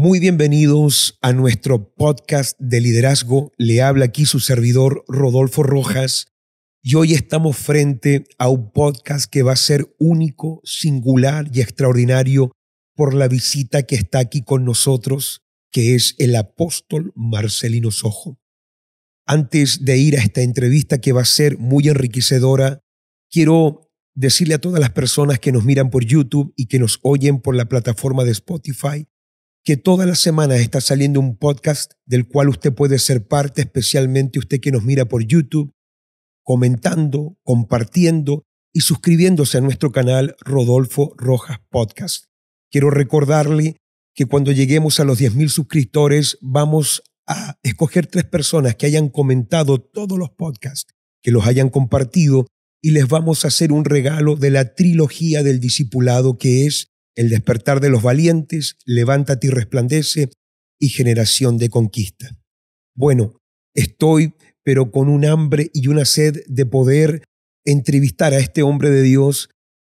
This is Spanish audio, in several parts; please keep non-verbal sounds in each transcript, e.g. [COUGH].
Muy bienvenidos a nuestro podcast de liderazgo. Le habla aquí su servidor Rodolfo Rojas y hoy estamos frente a un podcast que va a ser único, singular y extraordinario por la visita que está aquí con nosotros, que es el apóstol Marcelino Sojo. Antes de ir a esta entrevista que va a ser muy enriquecedora, quiero decirle a todas las personas que nos miran por YouTube y que nos oyen por la plataforma de Spotify que todas las semanas está saliendo un podcast del cual usted puede ser parte, especialmente usted que nos mira por YouTube, comentando, compartiendo y suscribiéndose a nuestro canal Rodolfo Rojas Podcast. Quiero recordarle que cuando lleguemos a los 10.000 suscriptores vamos a escoger tres personas que hayan comentado todos los podcasts, que los hayan compartido y les vamos a hacer un regalo de la trilogía del discipulado que es el despertar de los valientes, levántate y resplandece, y generación de conquista. Bueno, estoy, pero con un hambre y una sed de poder entrevistar a este hombre de Dios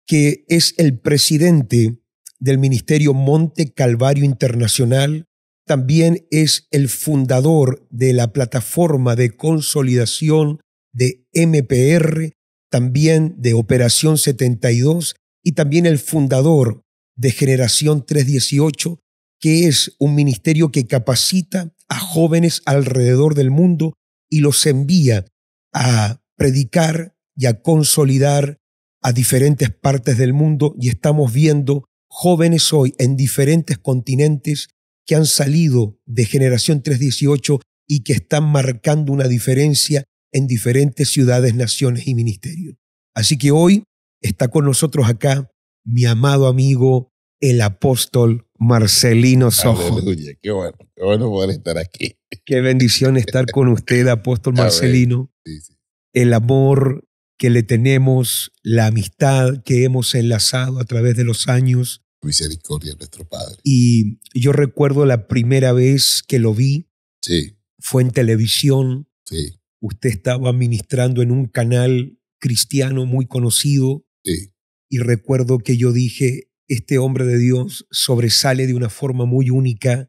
que es el presidente del Ministerio Monte Calvario Internacional, también es el fundador de la plataforma de consolidación de MPR, también de Operación 72 y también el fundador de Generación 318, que es un ministerio que capacita a jóvenes alrededor del mundo y los envía a predicar y a consolidar a diferentes partes del mundo y estamos viendo jóvenes hoy en diferentes continentes que han salido de generación 318 y que están marcando una diferencia en diferentes ciudades, naciones y ministerios. Así que hoy está con nosotros acá mi amado amigo el apóstol Marcelino Sojo. Aleluya, qué bueno, qué bueno poder estar aquí. Qué bendición estar con usted, apóstol [LAUGHS] Marcelino. Sí, sí. El amor que le tenemos, la amistad que hemos enlazado a través de los años. Misericordia, nuestro Padre. Y yo recuerdo la primera vez que lo vi. Sí. Fue en televisión. Sí. Usted estaba ministrando en un canal cristiano muy conocido. Sí. Y recuerdo que yo dije, este hombre de Dios sobresale de una forma muy única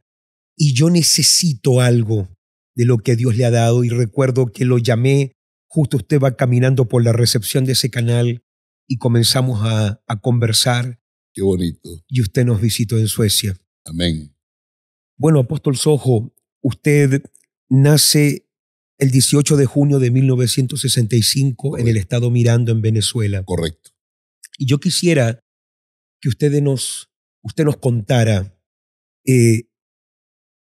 y yo necesito algo de lo que Dios le ha dado y recuerdo que lo llamé, justo usted va caminando por la recepción de ese canal y comenzamos a, conversar. Qué bonito. Y usted nos visitó en Suecia. Amén. Bueno, apóstol Sojo, usted nace el 18 de junio de 1965 en el estado Mirando, en Venezuela. Correcto. Y yo quisiera que usted nos, usted nos contara eh,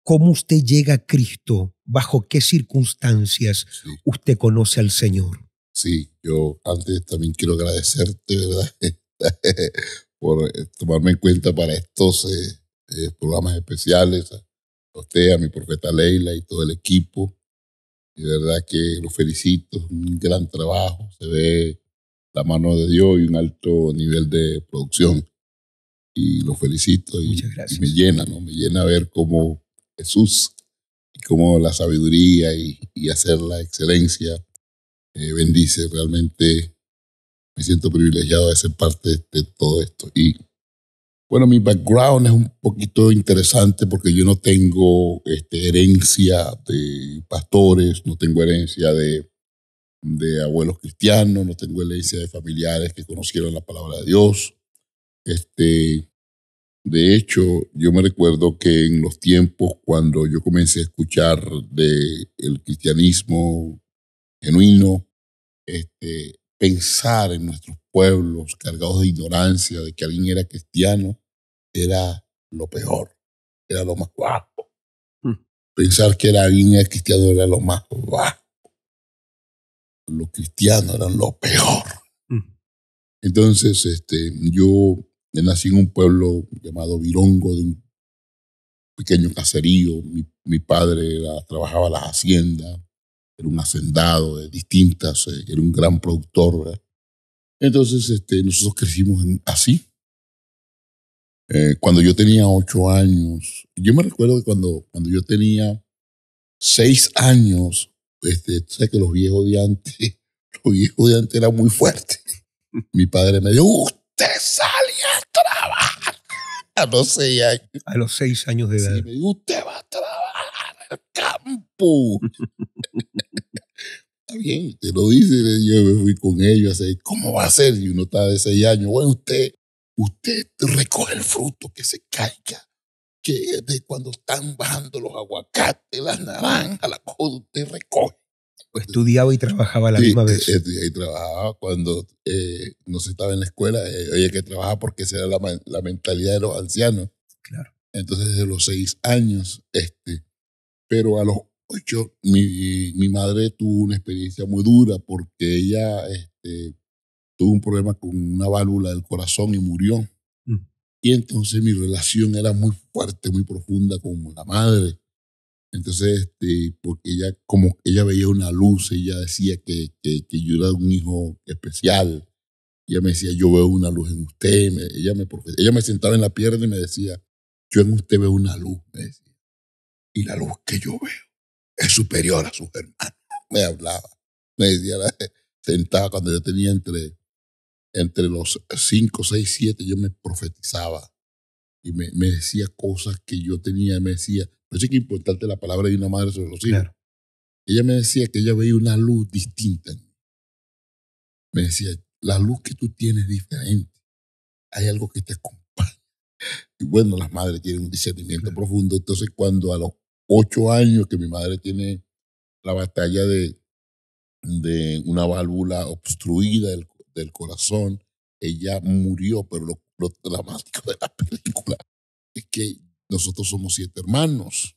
cómo usted llega a Cristo, bajo qué circunstancias usted conoce al Señor. Sí, yo antes también quiero agradecerte, ¿verdad? [LAUGHS] por eh, tomarme en cuenta para estos eh, programas especiales, a usted, a mi profeta Leila y todo el equipo. De verdad que los felicito, un gran trabajo, se ve la mano de Dios y un alto nivel de producción y lo felicito y, me llena, ¿no? Me llena ver cómo Jesús y cómo la sabiduría y, y hacer la excelencia eh, bendice. Realmente me siento privilegiado de ser parte de todo esto. Y bueno, mi background es un poquito interesante porque yo no tengo este, herencia de pastores, no tengo herencia de, de abuelos cristianos, no tengo herencia de familiares que conocieron la palabra de Dios este, de hecho, yo me recuerdo que en los tiempos cuando yo comencé a escuchar del el cristianismo genuino, este, pensar en nuestros pueblos cargados de ignorancia, de que alguien era cristiano, era lo peor, era lo más guapo. Mm. Pensar que alguien era cristiano era lo más bajo. Los cristianos eran lo peor. Mm. Entonces, este, yo nací en un pueblo llamado Virongo, de un pequeño caserío. Mi, padre trabajaba trabajaba las haciendas, era un hacendado de distintas, eh, era un gran productor. Entonces, este, nosotros crecimos así. Eh, cuando yo tenía ocho años, yo me recuerdo que cuando, cuando yo tenía seis años, este, sé que los viejos de antes, [LAUGHS] los viejos de antes eran muy fuertes. [LAUGHS] Mi padre me dijo, usted sabe a los seis años. de edad. Si me dijo, usted va a trabajar al campo. [LAUGHS] está bien, te lo dice. Yo me fui con ellos a ¿cómo va a ser? Y uno está de seis años. Bueno, usted, usted recoge el fruto que se caiga. Que de cuando están bajando los aguacates, las naranjas, la cosa, usted recoge estudiaba y trabajaba a la misma vez. Estudiaba eh, y trabajaba cuando eh, no se estaba en la escuela. Eh, oye, que trabajaba porque esa era la, mentalidad de los ancianos. Claro. Entonces, desde los seis años, este, pero a los ocho, mi, madre tuvo una experiencia muy dura porque ella este, tuvo un problema con una válvula del corazón y murió. Mm. Y entonces mi relación era muy fuerte, muy profunda con la madre. Entonces, este, porque ella, como ella veía una luz, ella decía que, que, yo era un hijo especial. Ella me decía, yo veo una luz en usted. ella, me ella me sentaba en la pierna y me decía, yo en usted veo una luz. y la luz que yo veo es superior a su hermanos. [LAUGHS] Me hablaba. Me decía, [LAUGHS] sentaba cuando yo tenía entre, entre los 5, 6, 7, yo me profetizaba. Y me, me decía cosas que yo tenía. Me decía, Así que importante la palabra de una madre sobre los hijos. Ella me decía que ella veía una luz distinta. Me decía, la luz que tú tienes es diferente. Hay algo que te acompaña. Y bueno, las madres tienen un discernimiento profundo. Entonces, cuando a los ocho años que mi madre tiene la batalla de, de una válvula obstruida del, corazón, ella murió, pero lo dramático de la [LAUGHS] película es que nosotros somos siete hermanos,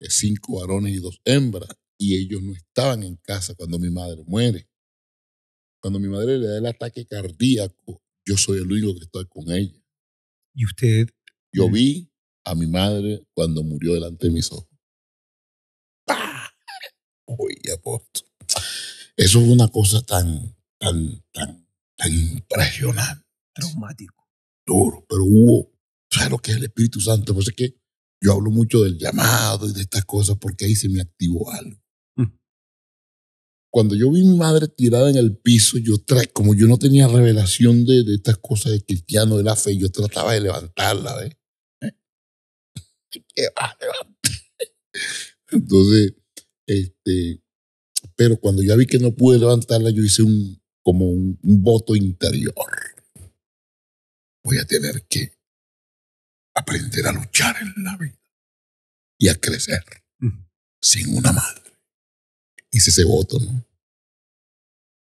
cinco varones y dos hembras, y ellos no estaban en casa cuando mi madre muere. Cuando mi madre le da el ataque cardíaco, yo soy el único que estoy con ella. ¿Y usted? Yo mm. vi a mi madre cuando murió delante de mis ojos. ¡Pah! Oye, Eso fue una cosa tan, tan, tan, tan impresionante. Traumático. Duro, pero hubo Claro lo que es el Espíritu Santo? eso es que yo hablo mucho del llamado y de estas cosas porque ahí se me activó algo. Mm. Cuando yo vi mi madre tirada en el piso, yo tra como yo no tenía revelación de, estas cosas de cristiano, de la fe, yo trataba de levantarla. ¿Eh? [LAUGHS] [LAUGHS] Entonces, este, pero cuando ya vi que no pude levantarla, yo hice un, como un voto interior. Voy a tener que aprender a luchar en la vida y a crecer sin una madre. Hice ese voto, ¿no?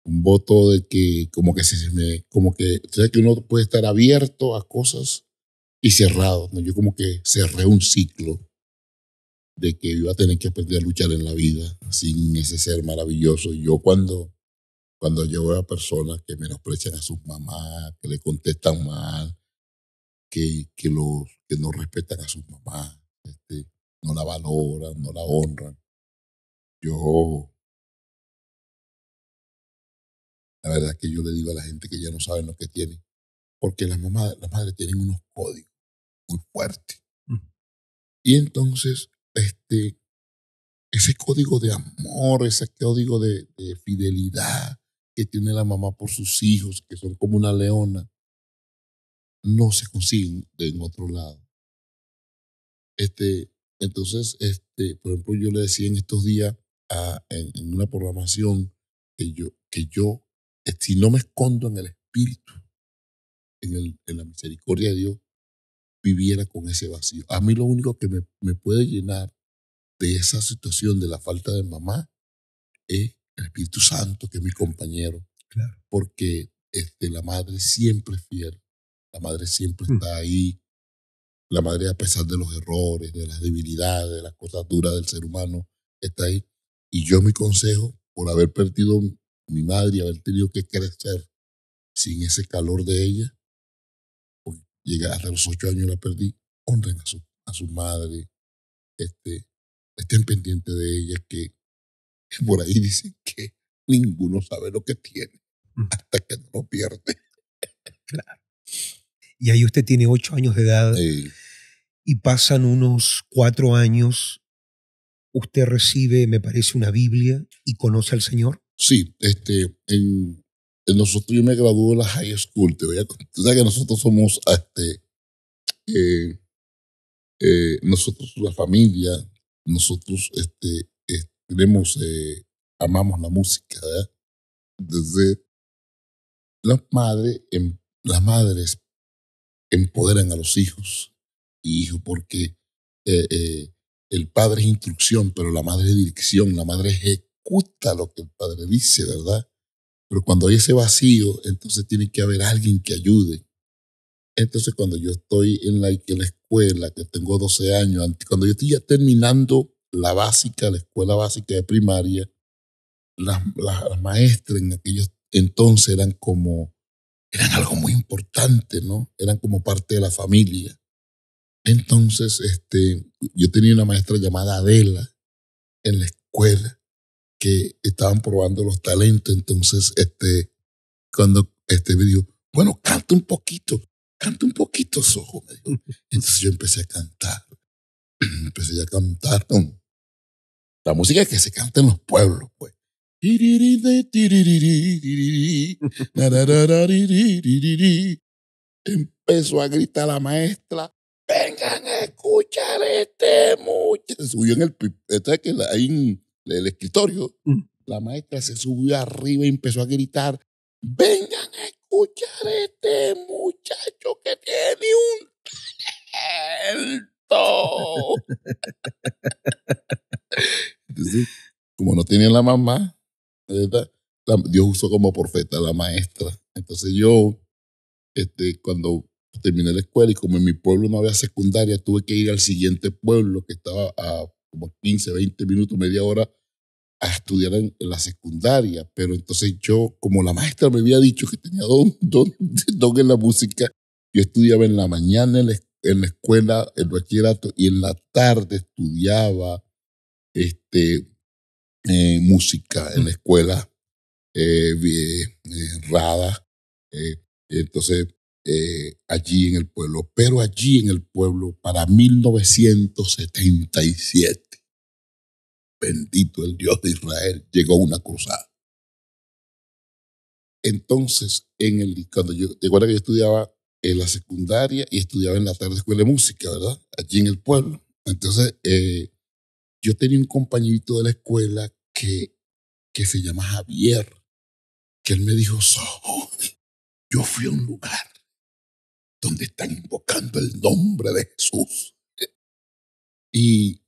Un voto de que como que se me, como que, que uno puede estar abierto a cosas y cerrado, ¿no? Yo como que cerré un ciclo de que iba a tener que aprender a luchar en la vida sin ese ser maravilloso. Y yo cuando, cuando yo a personas que menosprecian a sus mamás, que le contestan mal, que, los, que no respetan a sus mamás, este, no la valoran, no la honran. Yo, la verdad que yo le digo a la gente que ya no saben lo que tienen, porque las mamás, las madres tienen unos códigos muy fuertes. Mm. Y entonces, este, ese código de amor, ese código de fidelidad que tiene la mamá por sus hijos, que son como una leona, no se consiguen en otro lado. Este, entonces, este, por ejemplo, yo le decía en estos días en, una programación que yo, eh, si no me escondo en el espíritu, en, en la misericordia de Dios, viviera con ese vacío. A mí lo único que me, puede llenar de esa situación de la falta de mamá es el Espíritu Santo, que es mi compañero. Claro. Porque este, la madre siempre es fiel. La madre siempre mm. está ahí. La madre, a pesar de los errores, de las debilidades, de las cosas duras del ser humano, está ahí. Y yo mi consejo, por haber perdido mi madre y haber tenido que crecer sin ese calor de ella, pues llegué hasta los ocho años la perdí, honren a su, a su madre, este, estén pendientes de ella, que, que [LAUGHS] por ahí dicen que ninguno sabe lo que tiene mm. hasta que no lo pierde. Claro y ahí usted tiene ocho años de edad y pasan unos cuatro años, usted recibe, me parece, una Biblia y conoce al Señor. Sí, este, en, nosotros yo me gradué de la high school, te voy a que nosotros somos, este, eh, eh, nosotros la familia, nosotros este, eh, tenemos, amamos la música, la madre em, las madres empoderan a los hijos y porque eh, eh, el padre es instrucción, pero la madre es dirección, la madre ejecuta lo que el padre dice, ¿verdad? Pero cuando hay ese vacío, entonces tiene que haber alguien que ayude. Entonces cuando yo estoy en la, escuela, que tengo 12 años, cuando yo estoy ya terminando la básica, la escuela básica de primaria, las, las maestras en aquellos entonces eran como eran algo muy importante, ¿no? Eran como parte de la familia. Entonces, este, yo tenía una maestra llamada Adela en la escuela que estaban probando los talentos. Entonces, este, cuando este me dijo, bueno, canta un poquito, canta un poquito, Sojo. Entonces yo empecé a cantar. [CLEARS THROAT] empecé a cantar. La música que se canta en los pueblos, pues. Empezó a gritar la maestra. Vengan a escuchar este muchacho. Se subió en el escritorio. La maestra se subió arriba y empezó a gritar. Vengan a escuchar este muchacho que tiene un talento. como no tiene la mamá, Dios usó como profeta a la maestra. Entonces yo, este, cuando terminé la escuela y como en mi pueblo no había secundaria, tuve que ir al siguiente pueblo que estaba a como 15, 20 minutos, media hora a estudiar en, la secundaria. Pero entonces yo, como la maestra me había dicho que tenía don, [LAUGHS] don, en la música, yo estudiaba en la mañana en la, en la escuela, el bachillerato, y en la tarde estudiaba este, eh, música en la mm. escuela, eh, eh, eh entonces allí en el pueblo. Pero allí en el pueblo, para 1977, bendito el Dios de Israel, llegó una cruzada. Entonces, en el, cuando yo, que yo estudiaba en la secundaria y estudiaba en la tarde escuela de música, ¿verdad? Allí en el pueblo. Entonces, yo tenía un compañerito de la escuela que, que se llama Javier, que él me dijo, yo fui a un lugar donde están invocando el nombre de Jesús. Y,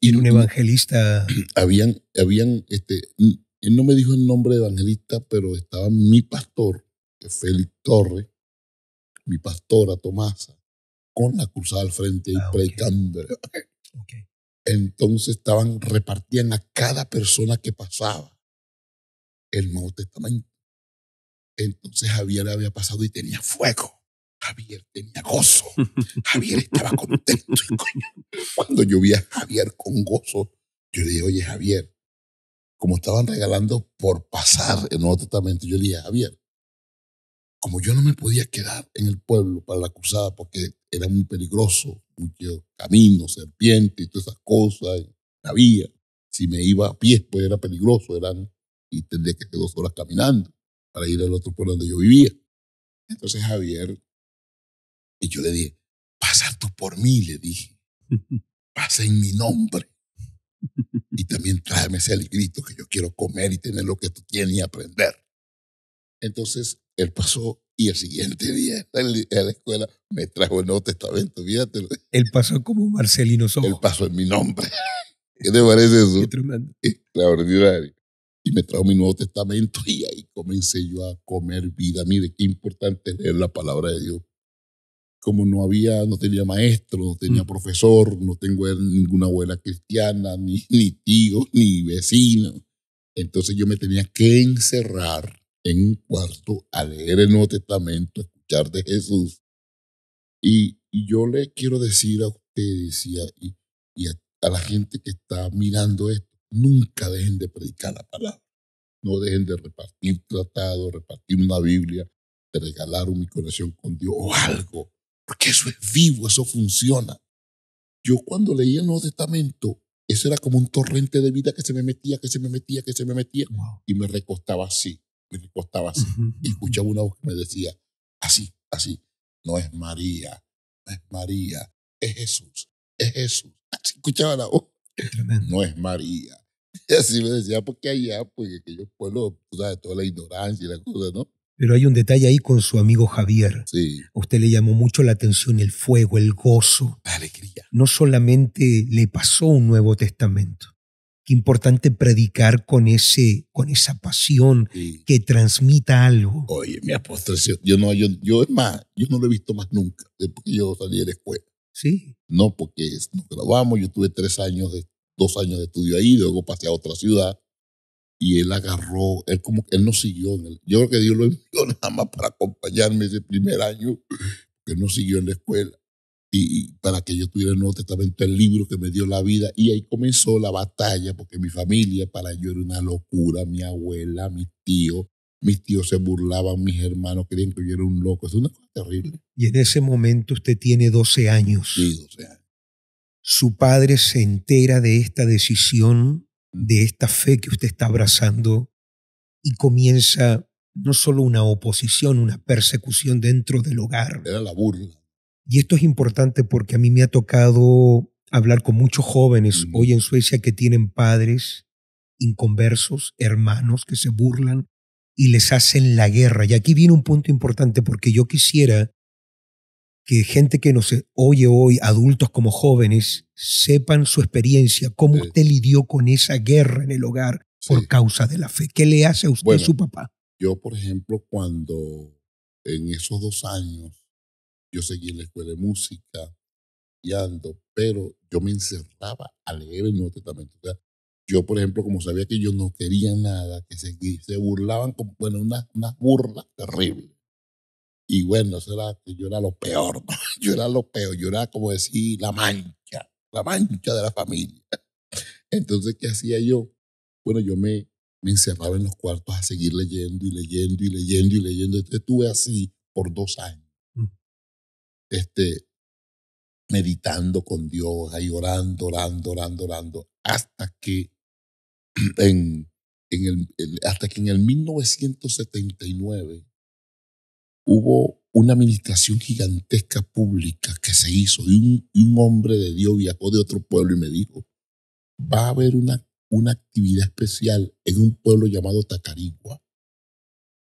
y un evangelista. [CLEARS THROAT] Habían, habían, este, él no me dijo el nombre de evangelista, pero estaba mi pastor, Félix Torres, mi pastora Tomasa, con la cruzada al frente y ah, predicando. Entonces estaban, repartían a cada persona que pasaba el Nuevo Testamento. Entonces Javier había pasado y tenía fuego. Javier tenía gozo. [LAUGHS] Javier estaba contento. Cuando yo vi a Javier con gozo, yo le dije, oye Javier, como estaban regalando por pasar el Nuevo Testamento, yo le dije, Javier, como yo no me podía quedar en el pueblo para la acusada porque era muy peligroso, muchos caminos, serpientes y todas esas cosas, había. Si me iba a pie, pues era peligroso, eran, y tendría que estar dos horas caminando para ir al otro pueblo donde yo vivía. Entonces Javier, y yo le dije, pasa tú por mí, le dije, pasa en mi nombre. Y también tráeme ese alegrito, que yo quiero comer y tener lo que tú tienes y aprender. Entonces él pasó y el siguiente día en la escuela, me trajo el Nuevo Testamento, fíjate. Él pasó como Marcelino Soto. Él pasó en mi nombre. [LAUGHS] ¿Qué te parece eso? Qué tremendo. Extraordinario. Y me trajo mi Nuevo Testamento y ahí comencé yo a comer vida. Mire, qué importante es leer la palabra de Dios. Como no había, no tenía maestro, no tenía mm. profesor, no tengo ninguna abuela cristiana, ni, ni tío, ni vecino. Entonces yo me tenía que encerrar en un cuarto a leer el Nuevo Testamento, a escuchar de Jesús. Y, yo le quiero decir a ustedes y, a, la gente que está mirando esto, nunca dejen de predicar la palabra. No dejen de repartir tratados, repartir una Biblia, de regalar mi conexión con Dios o algo. Porque eso es vivo, eso funciona. Yo cuando leía el Nuevo Testamento, eso era como un torrente de vida que se me metía, que se me metía, que se me metía. Y me recostaba así me así y escuchaba una voz que me decía, así, así, no es María, no es María, es Jesús, es Jesús. Así escuchaba la voz, no es María. [LAUGHS] Y así me decía, porque allá, pues en aquellos pueblos, toda la ignorancia y la cosa, ¿no? Pero hay un detalle ahí con su amigo Javier. Sí. usted le llamó mucho la atención el fuego, el gozo. La alegría. No solamente le pasó un Nuevo Testamento, qué importante predicar con, ese, con esa pasión que transmita algo. Oye, mi apóstol, yo no, yo, más, yo no lo he visto más nunca después que yo salí de la escuela. Sí. No, porque nos grabamos, yo tuve tres años, de, dos años de estudio ahí, luego pasé a otra ciudad y él agarró, él como que él no siguió. En el, yo creo que Dios lo envió [LAUGHS] nada más para acompañarme ese primer año, que no siguió en la escuela y, para que yo tuviera el Nuevo Testamento, el libro que me dio la vida. Y ahí comenzó la batalla, porque mi familia para yo era una locura, mi abuela, mis tíos, mis tíos se burlaban, mis hermanos creían que yo era un loco, es una cosa terrible. Y en ese momento usted tiene 12 años. Sí, 12 años. Su padre se entera de esta decisión, de esta fe que usted está abrazando y comienza no solo una oposición, una persecución dentro del hogar. Era la burla y esto es importante porque a mí me ha tocado hablar con muchos jóvenes hoy en Suecia que tienen padres inconversos, hermanos que se burlan y les hacen la guerra. Y aquí viene un punto importante porque yo quisiera que gente que nos oye hoy, adultos como jóvenes, sepan su experiencia, cómo usted lidió con esa guerra en el hogar por causa de la fe. ¿Qué le hace a usted a su papá? Yo, por ejemplo, cuando en esos dos años yo seguí en la escuela de música y ando, pero yo me encerraba a leer el Nuevo Testamento. yo, por ejemplo, como sabía que yo no quería nada, que se, se burlaban con, bueno, unas una burlas terribles. Y bueno, era, yo era lo peor, [LAUGHS] yo era lo peor, yo era como decir la mancha, la mancha de la familia. [LAUGHS] Entonces, ¿qué hacía yo? Bueno, yo me, me encerraba en los cuartos a seguir leyendo y leyendo y leyendo y leyendo. estuve así por dos años este, meditando con Dios, ahí orando, orando, orando, orando, hasta que [CLEARS THROAT] en, el, hasta que en el 1979 hubo una administración gigantesca pública que se hizo y un, hombre de Dios viajó de otro pueblo y me dijo, va a haber una, una actividad especial en un pueblo llamado Tacarigua.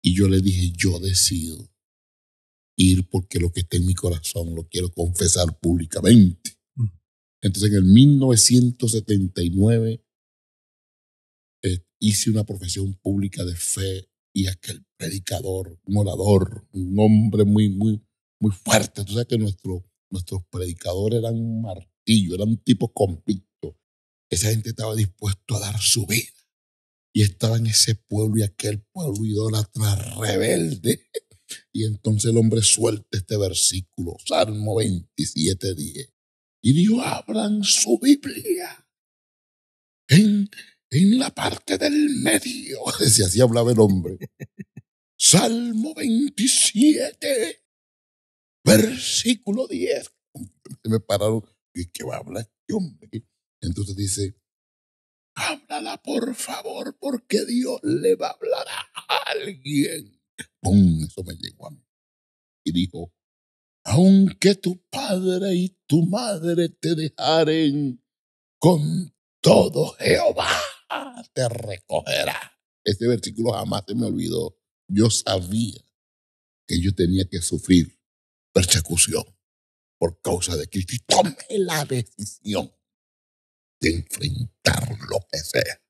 Y yo le dije, yo decido ir porque lo que está en mi corazón lo quiero confesar públicamente. Mm. Entonces en el 1979 eh, hice una profesión pública de fe y aquel predicador, un un hombre muy, muy, muy fuerte. Entonces que nuestro, nuestros predicadores eran un martillo, eran tipo convicto. Esa gente estaba dispuesto a dar su vida. Y estaba en ese pueblo y aquel pueblo idólatra rebelde y entonces el hombre suelta este versículo, Salmo 27, 10. Y dijo, abran su Biblia. En, en la parte del medio, [LAUGHS] así hablaba el hombre. Salmo 27, versículo 10. Me pararon, ¿qué va a hablar este hombre? Entonces dice, háblala por favor, porque Dios le va a hablar a alguien. Eso me llegó a mí. Y dijo, aunque tu padre y tu madre te dejaren, con todo Jehová te recogerá. Este versículo jamás se me olvidó. Yo sabía que yo tenía que sufrir persecución por causa de Cristo. Y tomé la decisión de enfrentar lo que sea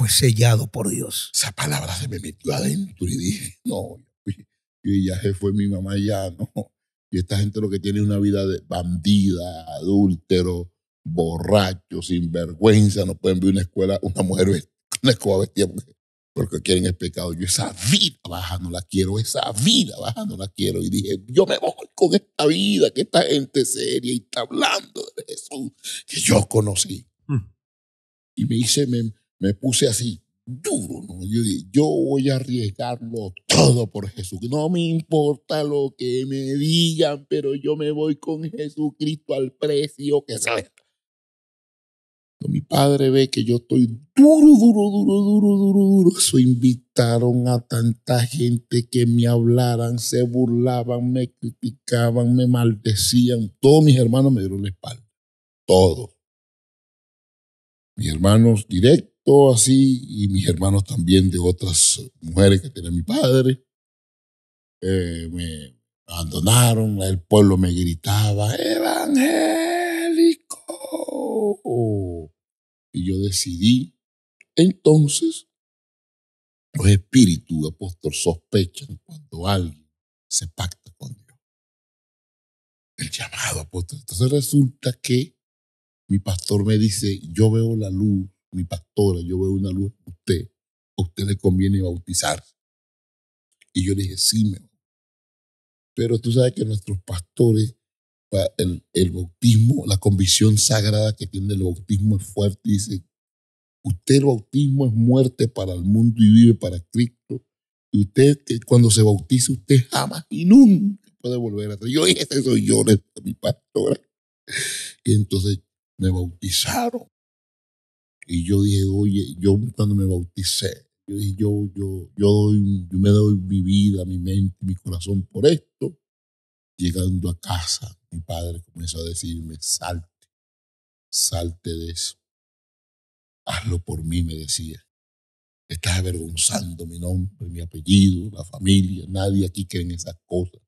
fue sellado por Dios. Esa palabra se me metió adentro y dije, no, y ya se fue mi mamá ya, ¿no? Y esta gente lo que tiene es una vida de bandida, adúltero, borracho, sinvergüenza, no pueden ver una escuela, una mujer, una vestida porque, quieren el pecado. Yo esa vida baja no la quiero, esa vida baja no la quiero. Y dije, yo me voy con esta vida que esta gente seria y está hablando de Jesús que yo conocí. Mm. Y me hice, me, me puse así, duro. ¿no? Yo dije, yo voy a arriesgarlo todo por Jesús. No me importa lo que me digan, pero yo me voy con Jesucristo al precio que sea. Mi padre ve que yo estoy duro, duro, duro, duro, duro, duro. Eso invitaron a tanta gente que me hablaran, se burlaban, me criticaban, me maldecían. Todos mis hermanos me dieron la espalda. Todos. Mis hermanos directos así y mis hermanos también de otras mujeres que tenía mi padre. Eh, me abandonaron, el pueblo me gritaba, evangélico. Y yo decidí entonces, los espíritus, apóstol, sospechan cuando alguien se pacta con Dios. El llamado apóstol. Entonces resulta que mi pastor me dice, yo veo la luz mi pastora, yo veo una luz usted, a usted le conviene bautizar? Y yo le dije, sí, Pero tú sabes que nuestros pastores, el, el bautismo, la convicción sagrada que tiene el bautismo es fuerte. Dice, usted el bautismo es muerte para el mundo y vive para Cristo. Y usted, cuando se bautiza, usted jamás y nunca puede volver atrás. Yo dije, eso soy yo, mi pastora. Y entonces me bautizaron. Y yo dije, oye, yo cuando me bauticé, yo dije, yo, yo, yo, me doy mi vida, mi mente, mi corazón por esto. Llegando a casa, mi padre comenzó a decirme, salte, salte de eso. Hazlo por mí, me decía. Estás avergonzando mi nombre, mi apellido, la familia. Nadie aquí cree en esas cosas.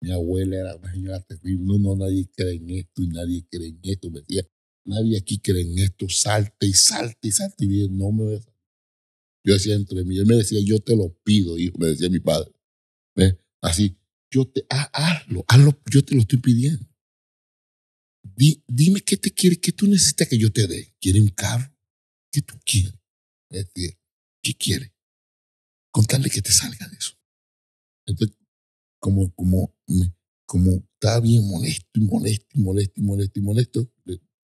Mi abuela era una señora terrible. No, no, nadie cree en esto y nadie cree en esto. Me decía, Nadie aquí cree en esto, salte y salte y salte. Y bien, no me voy Yo decía entre mí, él me decía, yo te lo pido, hijo, me decía mi padre. ¿eh? Así, yo te, hazlo, hazlo, yo te lo estoy pidiendo. dime qué te quiere, qué tú necesitas que yo te dé. ¿Quiere un carro? ¿Qué tú quieres? ¿Qué quiere? Contarle que te salga de eso. Entonces, como, como, como estaba bien molesto y molesto y molesto y molesto y molesto,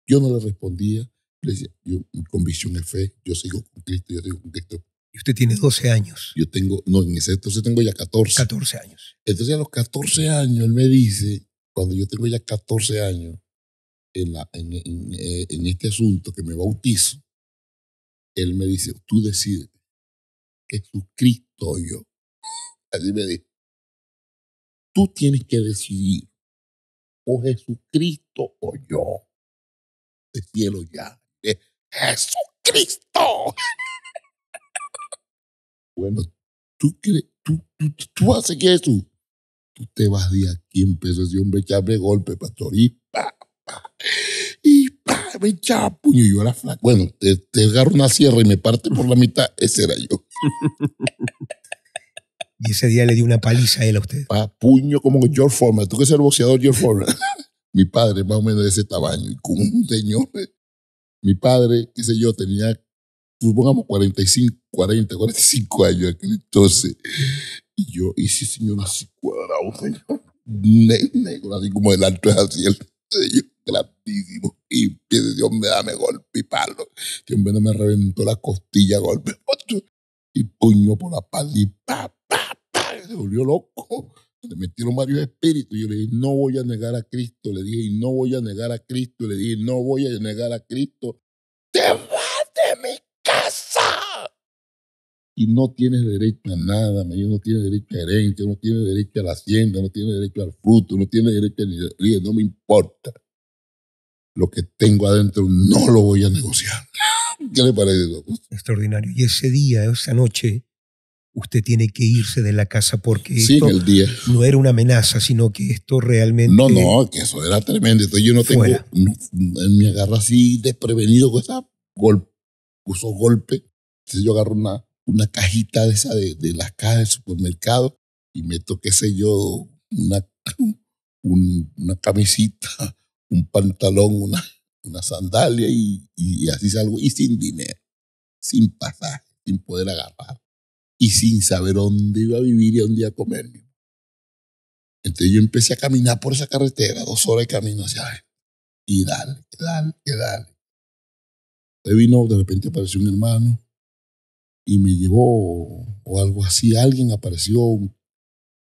yo no le respondía. Le decía, yo, visión convicción fe, yo sigo con Cristo, yo sigo con Cristo. Y usted tiene 12 años. Yo tengo, no, en ese entonces tengo ya 14. 14 años. Entonces a los 14 años él me dice, cuando yo tengo ya 14 años, eh, en, este asunto que me bautizo, él me dice, tú decides, Jesucristo yo. Así me dice, tú tienes que decidir, o Jesucristo o yo de este cielo ya. De Jesucristo. bueno, tú crees, tú, tú, tú haces eso. Tú te vas de aquí, empezas de hombre a golpe, pastor. Y pa, y pa, me puño. yo era Bueno, te, te agarro una sierra y me parte por la mitad. Ese era yo. [LAUGHS] Y ese día le di una paliza a él a usted. Pa, puño como George Foreman. Tú que el boxeador George Foreman. [LAUGHS] mi padre más o menos de ese tamaño. Y con un señor, eh, mi padre, qué sé yo, tenía, supongamos, 45, 40, 45 años aquel entonces. Y yo, y sí, señor, así cuadrado, señor. Negro, así como el alto es así, el señor grandísimo. Y de Dios me dame golpe y palo. vez me, este me reventó la costilla, golpe, [LAUGHS] Y puño por la pala y Se volvió loco. Le metieron varios espíritus. Yo le dije, no voy a negar a Cristo. Le dije, y no voy a negar a Cristo. Le dije, no voy a negar a Cristo. ¡Te vas de mi casa! Y no tienes derecho a nada, me no tienes derecho a herencia, no tienes derecho a la hacienda, no tienes derecho al fruto, no tienes derecho a ni no me importa. Lo que tengo adentro no lo voy a negociar. [LAUGHS] ¿Qué le parece? Extraordinario. Y ese día, esa noche, usted tiene que irse de la casa porque esto no era una amenaza, sino que esto realmente... No, no, que eso era tremendo. Entonces yo no tengo... me agarro así desprevenido con golpe, golpe Entonces yo agarro una, una cajita de esa de, las cajas del supermercado y meto, qué sé yo, una, [CLEARS THROAT] una camisita, [LAUGHS] un pantalón, una, una sandalia y, y así salgo. Y sin dinero, sin pasaje, sin poder agarrar y sin saber dónde iba a vivir y dónde iba a comer. Entonces yo empecé a caminar por esa carretera, dos horas de camino hacia Y dale, dale, que dale. vino, de repente apareció un hermano y me llevó o algo así. Alguien apareció.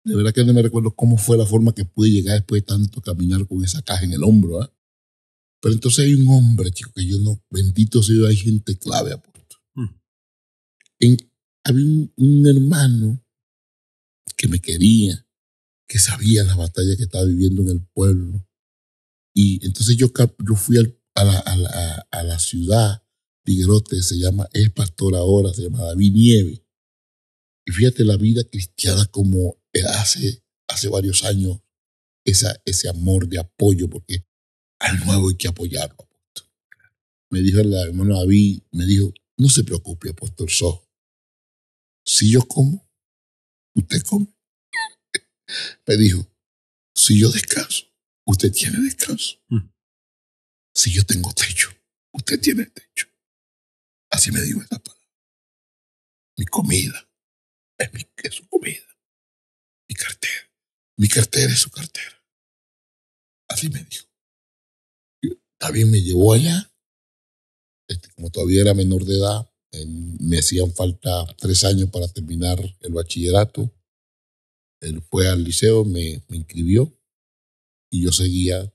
De verdad que no me recuerdo cómo fue la forma que pude llegar después de tanto caminar con esa caja en el hombro. ¿eh? Pero entonces hay un hombre, chico, que yo no, bendito sea, hay gente clave a hmm. En había un, hermano que me quería, que sabía la batalla que estaba viviendo en el pueblo. Y entonces yo, fui a, la, a, la, a, ciudad se llama, es pastor ahora, se llama David Nieve. Y fíjate la vida cristiana como hace, hace varios años, esa, ese amor de apoyo, porque al nuevo hay que apoyarlo. Me dijo el hermano David, me dijo, no se preocupe, apóstol Sojo si yo como, usted come. Me dijo, si yo descanso, usted tiene descanso. Hmm. Si yo tengo techo, usted tiene techo. Así me dijo esta palabra. Mi comida es, su comida. Mi cartera. Mi cartera es su cartera. Así me dijo. También me llevó allá. Este, como todavía era menor de edad, me hacían falta tres años para terminar el bachillerato. Él fue al liceo, me, me inscribió y yo seguía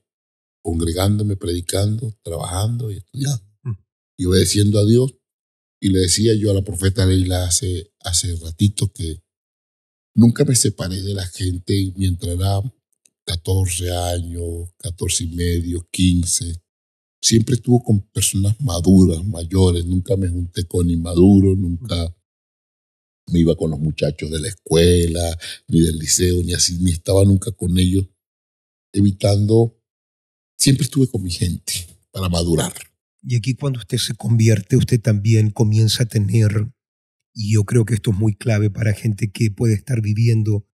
congregándome, predicando, trabajando y estudiando. Mm. Y obedeciendo a Dios. Y le decía yo a la profeta Leila hace, hace ratito que nunca me separé de la gente mientras era 14 años, 14 y medio, 15 siempre estuve con personas maduras, mayores. Nunca me junté con inmaduros, nunca me iba con los muchachos de la escuela, ni del liceo, ni así, ni estaba nunca con ellos, evitando. Siempre estuve con mi gente para madurar. Y aquí cuando usted se convierte, usted también comienza a tener, y yo creo que esto es muy clave para gente que puede estar viviendo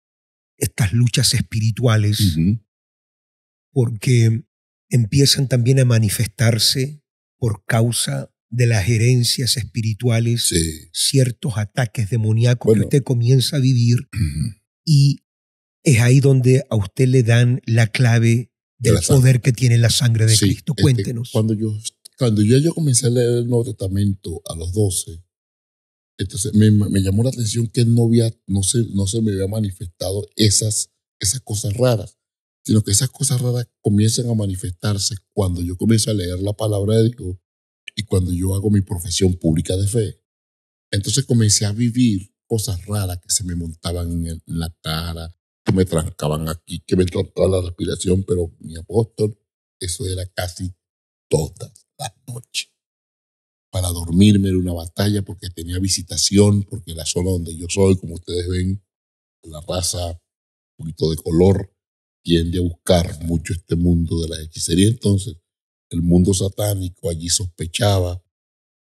estas luchas espirituales, porque empiezan también a manifestarse por causa de las herencias espirituales, ciertos ataques demoníacos que usted comienza a vivir y es ahí donde a usted le dan la clave del poder que tiene la sangre de Cristo. Este, Cuéntenos. cuando, yo, cuando yo, yo comencé a leer el Nuevo Testamento a los 12, entonces me, llamó la atención que no, no, se, no se me había manifestado esas, esas cosas raras sino que esas cosas raras comienzan a manifestarse cuando yo comienzo a leer la palabra de Dios y cuando yo hago mi profesión pública de fe. Entonces comencé a vivir cosas raras que se me montaban en, la cara, que me trancaban aquí, que me trancaba la respiración, pero mi apóstol, eso era casi todas las noches. Para dormirme era una batalla porque tenía visitación, porque la zona donde yo soy, como ustedes ven, la raza, un poquito de color, tiende a buscar mucho este mundo de la hechicería. Entonces, el mundo satánico allí sospechaba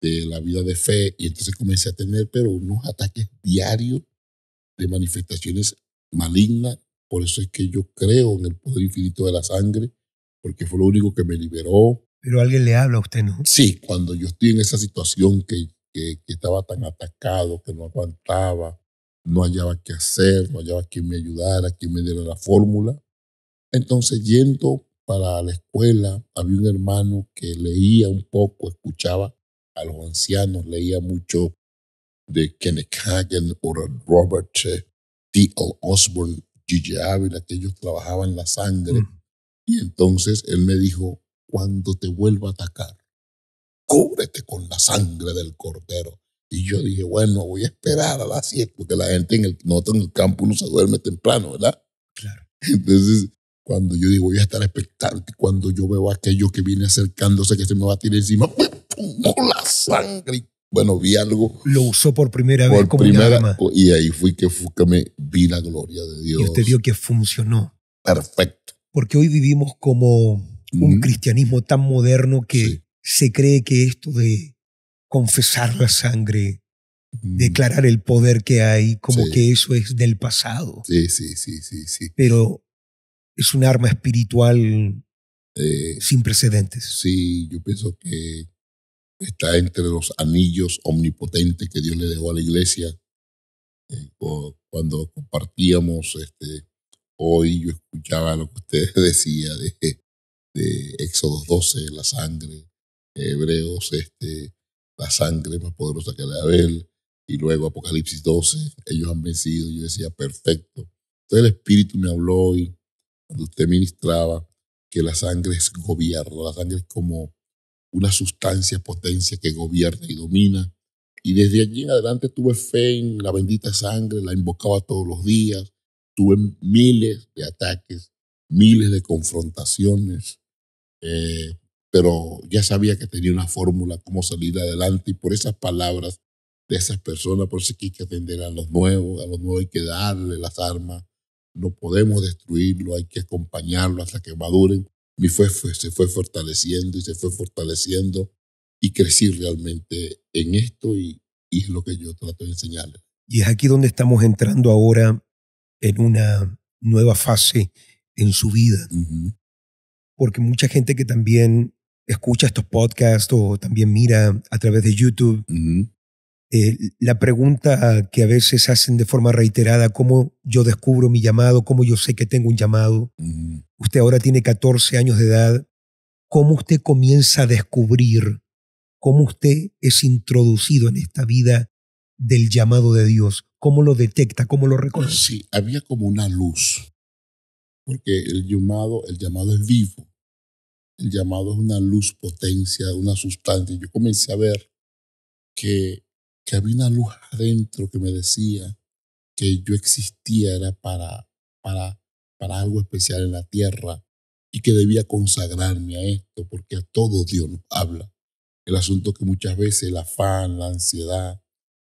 de la vida de fe y entonces comencé a tener, pero unos ataques diarios de manifestaciones malignas. Por eso es que yo creo en el poder infinito de la sangre, porque fue lo único que me liberó. Pero alguien le habla a usted, ¿no? Sí, cuando yo estoy en esa situación que, que, que estaba tan atacado, que no aguantaba, no hallaba qué hacer, no hallaba quien me ayudara, quien me diera la fórmula, entonces, yendo para la escuela, había un hermano que leía un poco, escuchaba a los ancianos, leía mucho de Kenneth Hagen o Robert T. Eh, Osborne, Gigi Avila, que ellos trabajaban la sangre. Mm. Y entonces él me dijo, cuando te vuelva a atacar, cúbrete con la sangre del cordero. Y yo dije, bueno, voy a esperar a las 7, porque la gente en el, en el campo no se duerme temprano, ¿verdad? Claro. [LAUGHS] Entonces cuando yo digo voy a estar expectante, cuando yo veo aquello que viene acercándose, que se me va a tirar encima, me la sangre. Bueno, vi algo. Lo usó por primera vez como primera, Y ahí fui que, me vi la gloria de Dios. Y usted vio que funcionó. Perfecto. Porque hoy vivimos como un cristianismo tan moderno que se cree que esto de confesar la sangre, declarar el poder que hay, como que eso es del pasado. Sí, sí, sí, sí, sí. Pero es un arma espiritual eh, sin precedentes. Sí, yo pienso que está entre los anillos omnipotentes que Dios le dejó a la iglesia. Eh, cuando compartíamos, este, hoy yo escuchaba lo que usted [LAUGHS] decía de, de Éxodo 12, la sangre, Hebreos, este, la sangre más poderosa que la de Abel, y luego Apocalipsis 12, ellos han vencido, yo decía, perfecto. Entonces el Espíritu me habló y cuando usted ministraba que la sangre es gobierno, la sangre es como una sustancia, potencia que gobierna y domina. Y desde allí en adelante tuve fe en la bendita sangre, la invocaba todos los días, tuve miles de ataques, miles de confrontaciones, eh, pero ya sabía que tenía una fórmula como salir adelante y por esas palabras de esas personas, por eso hay que atender a los nuevos, a los nuevos hay que darle las armas, no podemos destruirlo, hay que acompañarlo hasta que maduren. Mi fe fue, se fue fortaleciendo y se fue fortaleciendo y crecí realmente en esto y, es lo que yo trato de enseñarles. Y es aquí donde estamos entrando ahora en una nueva fase en su vida. Porque mucha gente que también escucha estos podcasts o también mira a través de YouTube, eh, la pregunta que a veces hacen de forma reiterada, ¿cómo yo descubro mi llamado? ¿Cómo yo sé que tengo un llamado? Usted ahora tiene 14 años de edad. ¿Cómo usted comienza a descubrir cómo usted es introducido en esta vida del llamado de Dios? ¿Cómo lo detecta? ¿Cómo lo reconoce? Sí, había como una luz, porque el llamado, el llamado es vivo. El llamado es una luz, potencia, una sustancia. Yo comencé a ver que que había una luz adentro que me decía que yo existía era para, para, para algo especial en la tierra y que debía consagrarme a esto, porque a todo Dios habla. El asunto que muchas veces el afán, la ansiedad,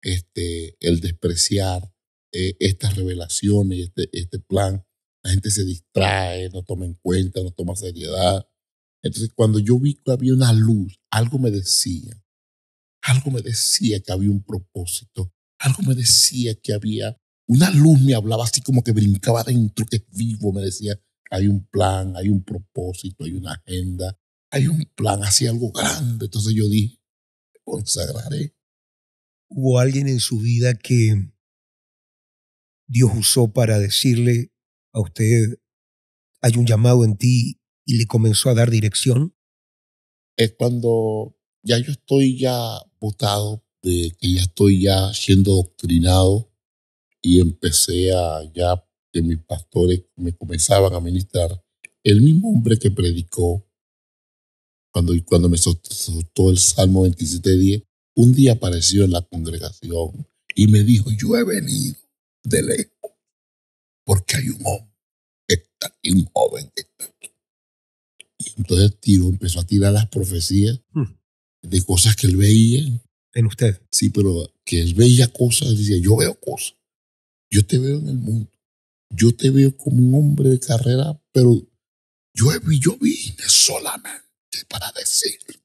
este, el despreciar eh, estas revelaciones este, este plan, la gente se distrae, no toma en cuenta, no toma seriedad. Entonces, cuando yo vi que había una luz, algo me decía algo me decía que había un propósito. Algo me decía que había una luz me hablaba así como que brincaba dentro, que es vivo, me decía, hay un plan, hay un propósito, hay una agenda, hay un plan, hacia algo grande. Entonces yo dije, consagraré. Hubo alguien en su vida que Dios usó para decirle a usted, hay un llamado en ti y le comenzó a dar dirección. Es cuando ya yo estoy ya de que ya estoy ya siendo doctrinado y empecé a ya que mis pastores me comenzaban a ministrar. El mismo hombre que predicó cuando, cuando me soltó el Salmo 27.10, un día apareció en la congregación y me dijo, yo he venido de lejos porque hay un hombre que está aquí, un joven que está aquí. Y entonces Tiro empezó a tirar las profecías. Hmm de cosas que él veía. En usted. Sí, pero que él veía cosas, decía, yo veo cosas. Yo te veo en el mundo. Yo te veo como un hombre de carrera, pero yo, yo vine solamente para decirte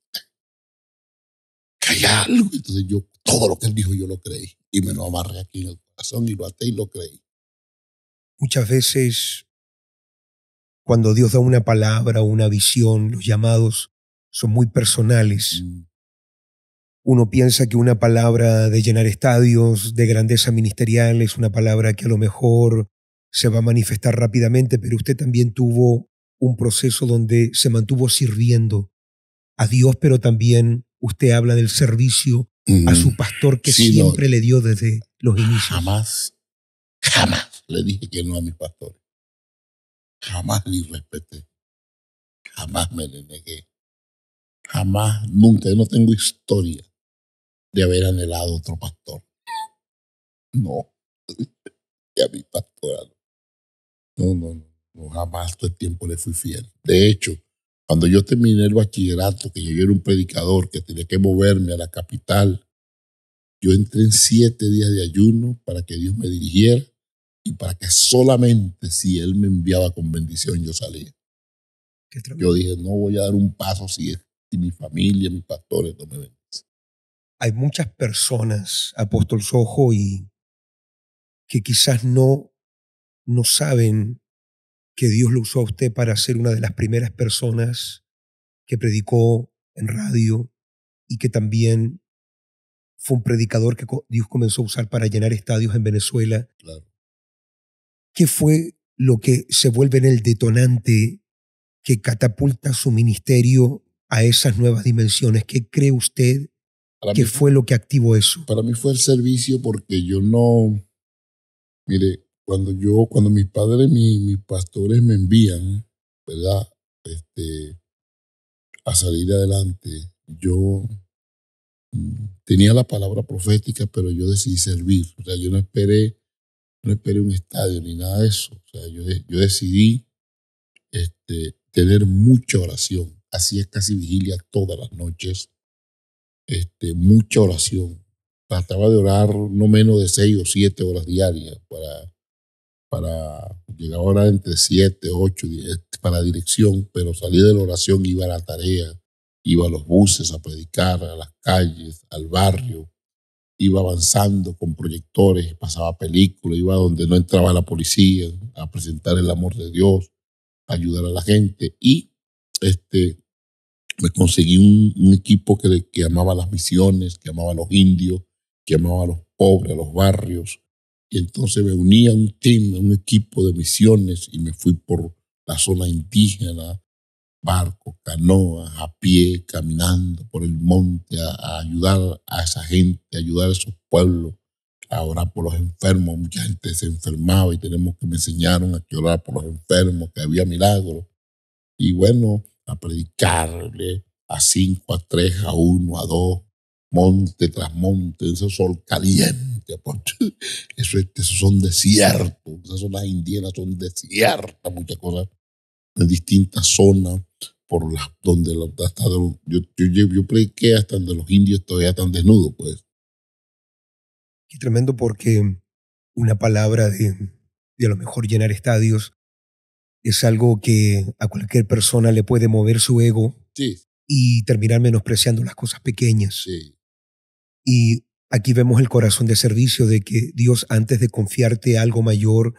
que hay algo. Entonces yo, todo lo que él dijo, yo lo creí. Y me lo amarré aquí en el corazón y lo até y lo creí. Muchas veces, cuando Dios da una palabra, una visión, los llamados, son muy personales. Mm. Uno piensa que una palabra de llenar estadios, de grandeza ministerial, es una palabra que a lo mejor se va a manifestar rápidamente, pero usted también tuvo un proceso donde se mantuvo sirviendo a Dios, pero también usted habla del servicio a mm. su pastor que siempre le dio desde los inicios. Jamás, jamás le dije que no a mis pastores. Jamás le respeté. Jamás me le negué. Jamás, nunca. Yo no tengo historia de haber anhelado otro pastor. No. [LAUGHS] Y a mi No, no, no. no jamás todo el tiempo le fui fiel. De hecho, cuando yo terminé el bachillerato, que yo era un predicador, que tenía que moverme a la capital, yo entré en siete días de ayuno para que Dios me dirigiera y para que solamente si Él me enviaba con bendición yo salía. Yo dije, no voy a dar un paso si y mi familia, mis pastores, no me Hay muchas personas, apóstol Sojo, y que quizás no, no saben que Dios lo usó a usted para ser una de las primeras personas que predicó en radio y que también fue un predicador que Dios comenzó a usar para llenar estadios en Venezuela. Claro. ¿Qué fue lo que se vuelve en el detonante que catapulta su ministerio a esas nuevas dimensiones? ¿Qué cree usted que fue lo que activó eso? Para mí fue el servicio porque yo no, mire, cuando yo, cuando mis padres, mis pastores me envían, ¿verdad? Este, a salir adelante, yo mm, tenía la palabra profética, pero yo decidí servir. O sea, yo no esperé, no esperé un estadio ni nada de eso. O sea, yo, yo decidí este, tener mucha oración hacía casi vigilia todas las noches, este, mucha oración. Trataba de orar no menos de seis o siete horas diarias para, para llegar a orar entre siete, ocho, este, para dirección, pero salía de la oración, iba a la tarea, iba a los buses a predicar, a las calles, al barrio, iba avanzando con proyectores, pasaba películas, iba donde no entraba la policía a presentar el amor de Dios, a ayudar a la gente y este me conseguí un, equipo que, amaba las misiones, que amaba a los indios, que amaba a los pobres, a los barrios. Y entonces me uní a un team, un equipo de misiones y me fui por la zona indígena, barcos, canoas, a pie, caminando por el monte, a, ayudar a esa gente, a ayudar a esos pueblos, a orar por los enfermos. Mucha gente se enfermaba y tenemos que me enseñaron a que orar por los enfermos, que había milagros. Y bueno, a predicarle a cinco, a tres, a uno, a dos, monte tras monte, ese sol caliente. Pues, [LAUGHS] eso, esos son desiertos, esas zonas indígenas son desiertas, muchas cosas en distintas zonas por las donde yo, yo, prediqué hasta donde los indios todavía están desnudos, pues. Qué tremendo porque una palabra de, de a lo mejor llenar estadios es algo que a cualquier persona le puede mover su ego y terminar menospreciando las cosas pequeñas. Y aquí vemos el corazón de servicio de que Dios antes de confiarte algo mayor,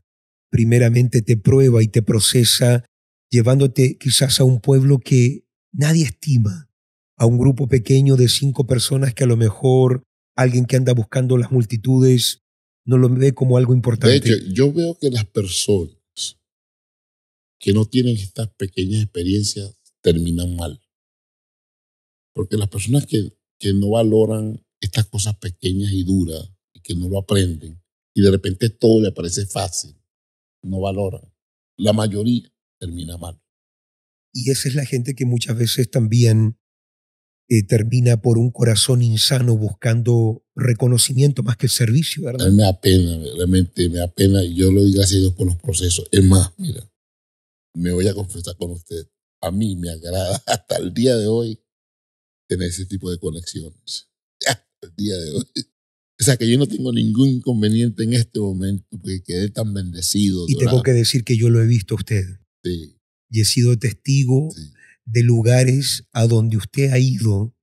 primeramente te prueba y te procesa, llevándote quizás a un pueblo que nadie estima, a un grupo pequeño de cinco personas que a lo mejor alguien que anda buscando las multitudes no lo ve como algo importante. De hecho, yo veo que las personas que no tienen estas pequeñas experiencias terminan mal. Porque las personas que, que no valoran estas cosas pequeñas y duras y que no lo aprenden y de repente todo le parece fácil, no valoran. La mayoría termina mal. Y esa es la gente que muchas veces también eh, termina por un corazón insano buscando reconocimiento más que servicio, ¿verdad? me apena, realmente me apena, y yo lo digo así por los procesos. Es más, mira, me voy a confesar con usted, a mí me agrada [LAUGHS] hasta el día de hoy tener ese tipo de conexiones. [LAUGHS] Hasta el día de hoy. O sea que yo no tengo ningún inconveniente en este momento porque quedé tan bendecido. Y tengo que decir que yo lo he visto a usted. Sí. Y he sido testigo de lugares a donde usted ha ido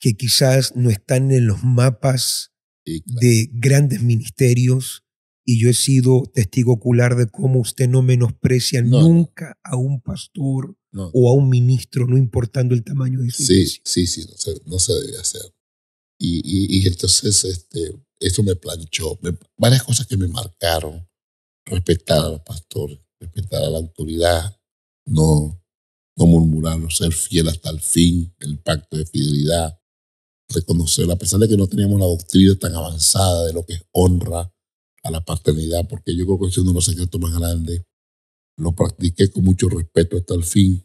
que quizás no están en los mapas de grandes ministerios, y yo he sido testigo ocular de cómo usted no menosprecia nunca a un pastor o a un ministro, no importando el tamaño de su sí, Sí, sí, no se, no se debe hacer. Y, y, entonces este, esto me planchó. varias cosas que me marcaron. Respetar al pastor, respetar a la autoridad, no, no murmurar, no ser fiel hasta el fin, el pacto de fidelidad reconocer, a pesar de que no teníamos una doctrina tan avanzada de lo que es honra, a la paternidad, porque yo creo que es uno de los secretos más grandes. Lo practiqué con mucho respeto hasta el fin.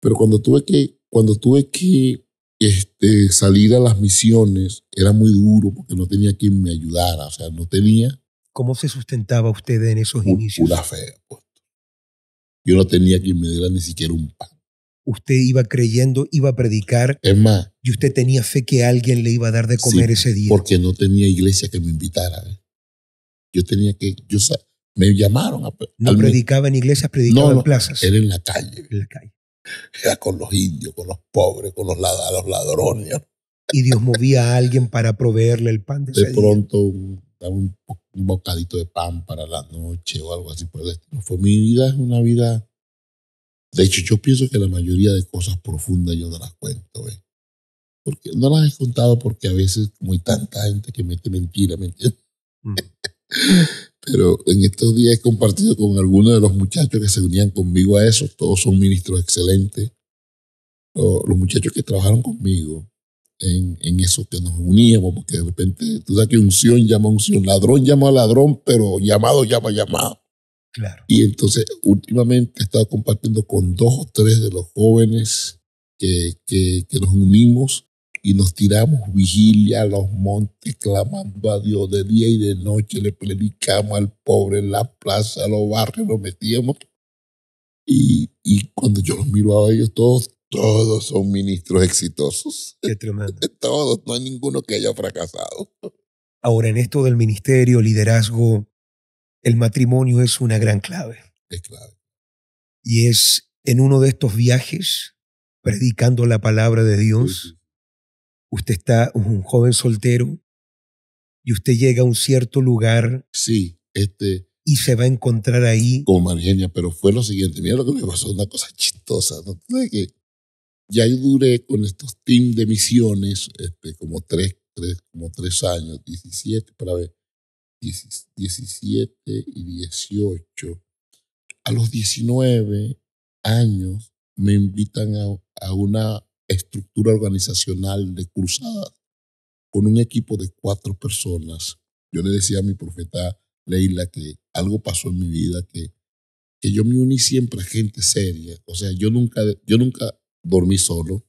Pero cuando tuve que, cuando tuve que este, salir a las misiones, era muy duro porque no tenía quien me ayudara, o sea, no tenía. ¿Cómo se sustentaba usted en esos inicios? Pura fe, pues. Yo no tenía quien me diera ni siquiera un pan. Usted iba creyendo, iba a predicar. Es más. Y usted tenía fe que alguien le iba a dar de comer ese día. Porque no tenía iglesia que me invitara. ¿eh? Yo tenía que, yo me llamaron. A, no predicaba en iglesias, predicaba en plazas. Era en la calle. Era con los indios, con los pobres, con los, ladrones. Y Dios movía a alguien para proveerle el pan de, de pronto un, bocadito de pan para la noche o algo así Fue mi vida, es una vida. De hecho, yo pienso que la mayoría de cosas profundas yo no las cuento. Porque no las he contado porque a veces, como hay tanta gente que mete mentiras ¿me mm. Pero en estos días he compartido con algunos de los muchachos que se unían conmigo a eso. Todos son ministros excelentes. Los, muchachos que trabajaron conmigo en, eso que nos uníamos, porque de repente tú sabes que unción llama unción, ladrón llama a ladrón, pero llamado llama llamado. Claro. Y entonces últimamente he estado compartiendo con dos o tres de los jóvenes que, que nos unimos y nos tiramos vigilia a los montes clamando a Dios de día y de noche, le predicamos al pobre en la plaza, a los barrios, nos metíamos. Y, y cuando yo los miro a ellos todos, todos son ministros exitosos. Qué tremendo. [LAUGHS] todos, no hay ninguno que haya fracasado. Ahora, en esto del ministerio, liderazgo, el matrimonio es una gran clave. Es clave. Y es en uno de estos viajes, predicando la palabra de Dios, usted está un joven soltero y usted llega a un cierto lugar. Sí, este. Y se va a encontrar ahí. Con Margenia, pero fue lo siguiente. Mira lo que me pasó, una cosa chistosa. ¿no? ya yo duré con estos team de misiones este, como, tres, tres, como tres años, 17, para ver, 17 y 18. A los 19 años me invitan a, a una estructura organizacional de cruzada con un equipo de cuatro personas. Yo le decía a mi profeta Leila que algo pasó en mi vida, que, que yo me uní siempre a gente seria. O sea, yo nunca, yo nunca dormí solo.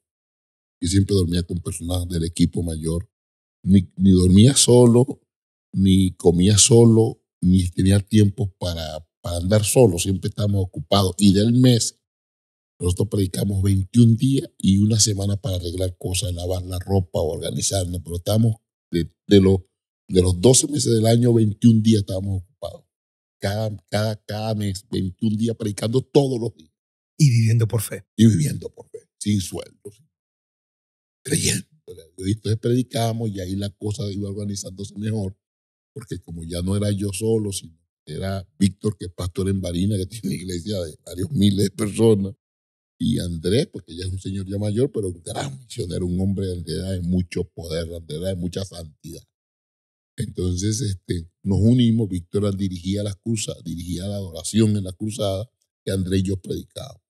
y siempre dormía con personas del equipo mayor. Ni, dormía solo, ni comía solo, ni tenía tiempo para, para andar solo. Siempre estábamos ocupados. Y del mes nosotros predicamos 21 días y una semana para arreglar cosas, lavar la ropa, organizarnos, pero estamos de, los, de los 12 meses del año, 21 días estábamos ocupados. Cada, cada, cada mes, 21 días predicando todos los días. Y viviendo por fe. Y viviendo por fe, sin sueldo, creyendo. Entonces predicamos y ahí la cosa iba organizándose mejor, porque como ya no era yo solo, sino era Víctor, que es pastor en Barina, que tiene una iglesia de varios miles de personas, y Andrés, pues, porque ya es un señor ya mayor, pero un gran misionero, un hombre de edad de mucho poder, de edad mucha santidad. Entonces este, nos unimos, Víctor dirigía las cruzadas, dirigía la adoración en la cruzada que Andrés y yo predicábamos.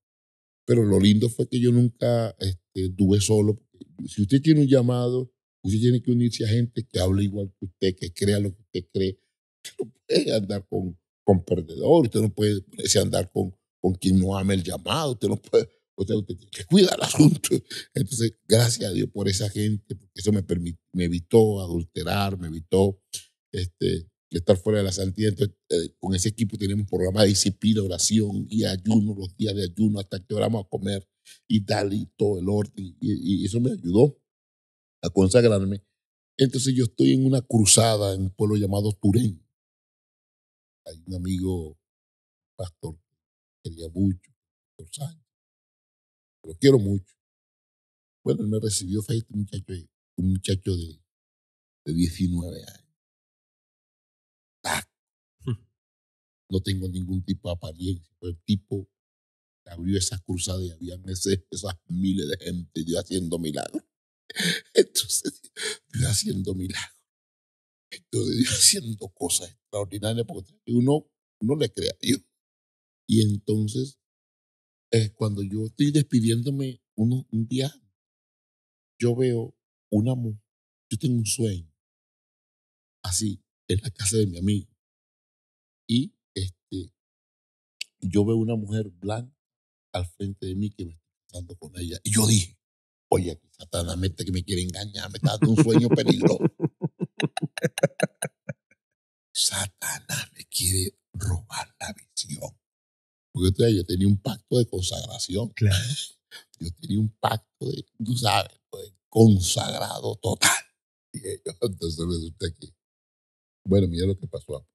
Pero lo lindo fue que yo nunca este, solo. Si usted tiene un llamado, usted tiene que unirse a gente que hable igual que usted, que crea lo que usted cree. [LAUGHS] Usted no puede andar con, con perdedor, usted no puede, andar con, con quien no ama el llamado, usted no puede pues, que cuidar el asunto. Entonces, gracias a Dios por esa gente, porque eso me, permit, me evitó adulterar, me evitó este, estar fuera de la santidad. Entonces, eh, con ese equipo tenemos un programa de disciplina, oración y ayuno, los días de ayuno, hasta que oramos a comer y tal, y todo el orden. Y, eso me ayudó a consagrarme. Entonces, yo estoy en una cruzada en un pueblo llamado Turén. Hay un amigo, pastor, quería mucho, años lo quiero mucho. Bueno, él me recibió fue este muchacho, un muchacho de, 19 años. No tengo ningún tipo de apariencia, Fue el tipo que abrió esa cruzada y había meses esas miles de gente, Dios haciendo milagros. [LAUGHS] Entonces, Dios haciendo milagros. Entonces, Dios haciendo cosas extraordinarias porque uno no le crea. Dios. Y entonces eh, cuando yo estoy despidiéndome uno, un día, yo veo una mujer, yo tengo un sueño, así, en la casa de mi amigo. Y este, yo veo una mujer blanca al frente de mí que me está casando con ella. Y yo dije, oye, aquí Satanás que me quiere engañar, me está dando un sueño peligroso. [LAUGHS] Satanás me quiere robar la visión. Porque yo, tenía un pacto de consagración. [LAUGHS] Yo tenía un pacto de, tú sabes, pues, consagrado total. Y yo, [LAUGHS] entonces resulta que, bueno, mira lo que pasó.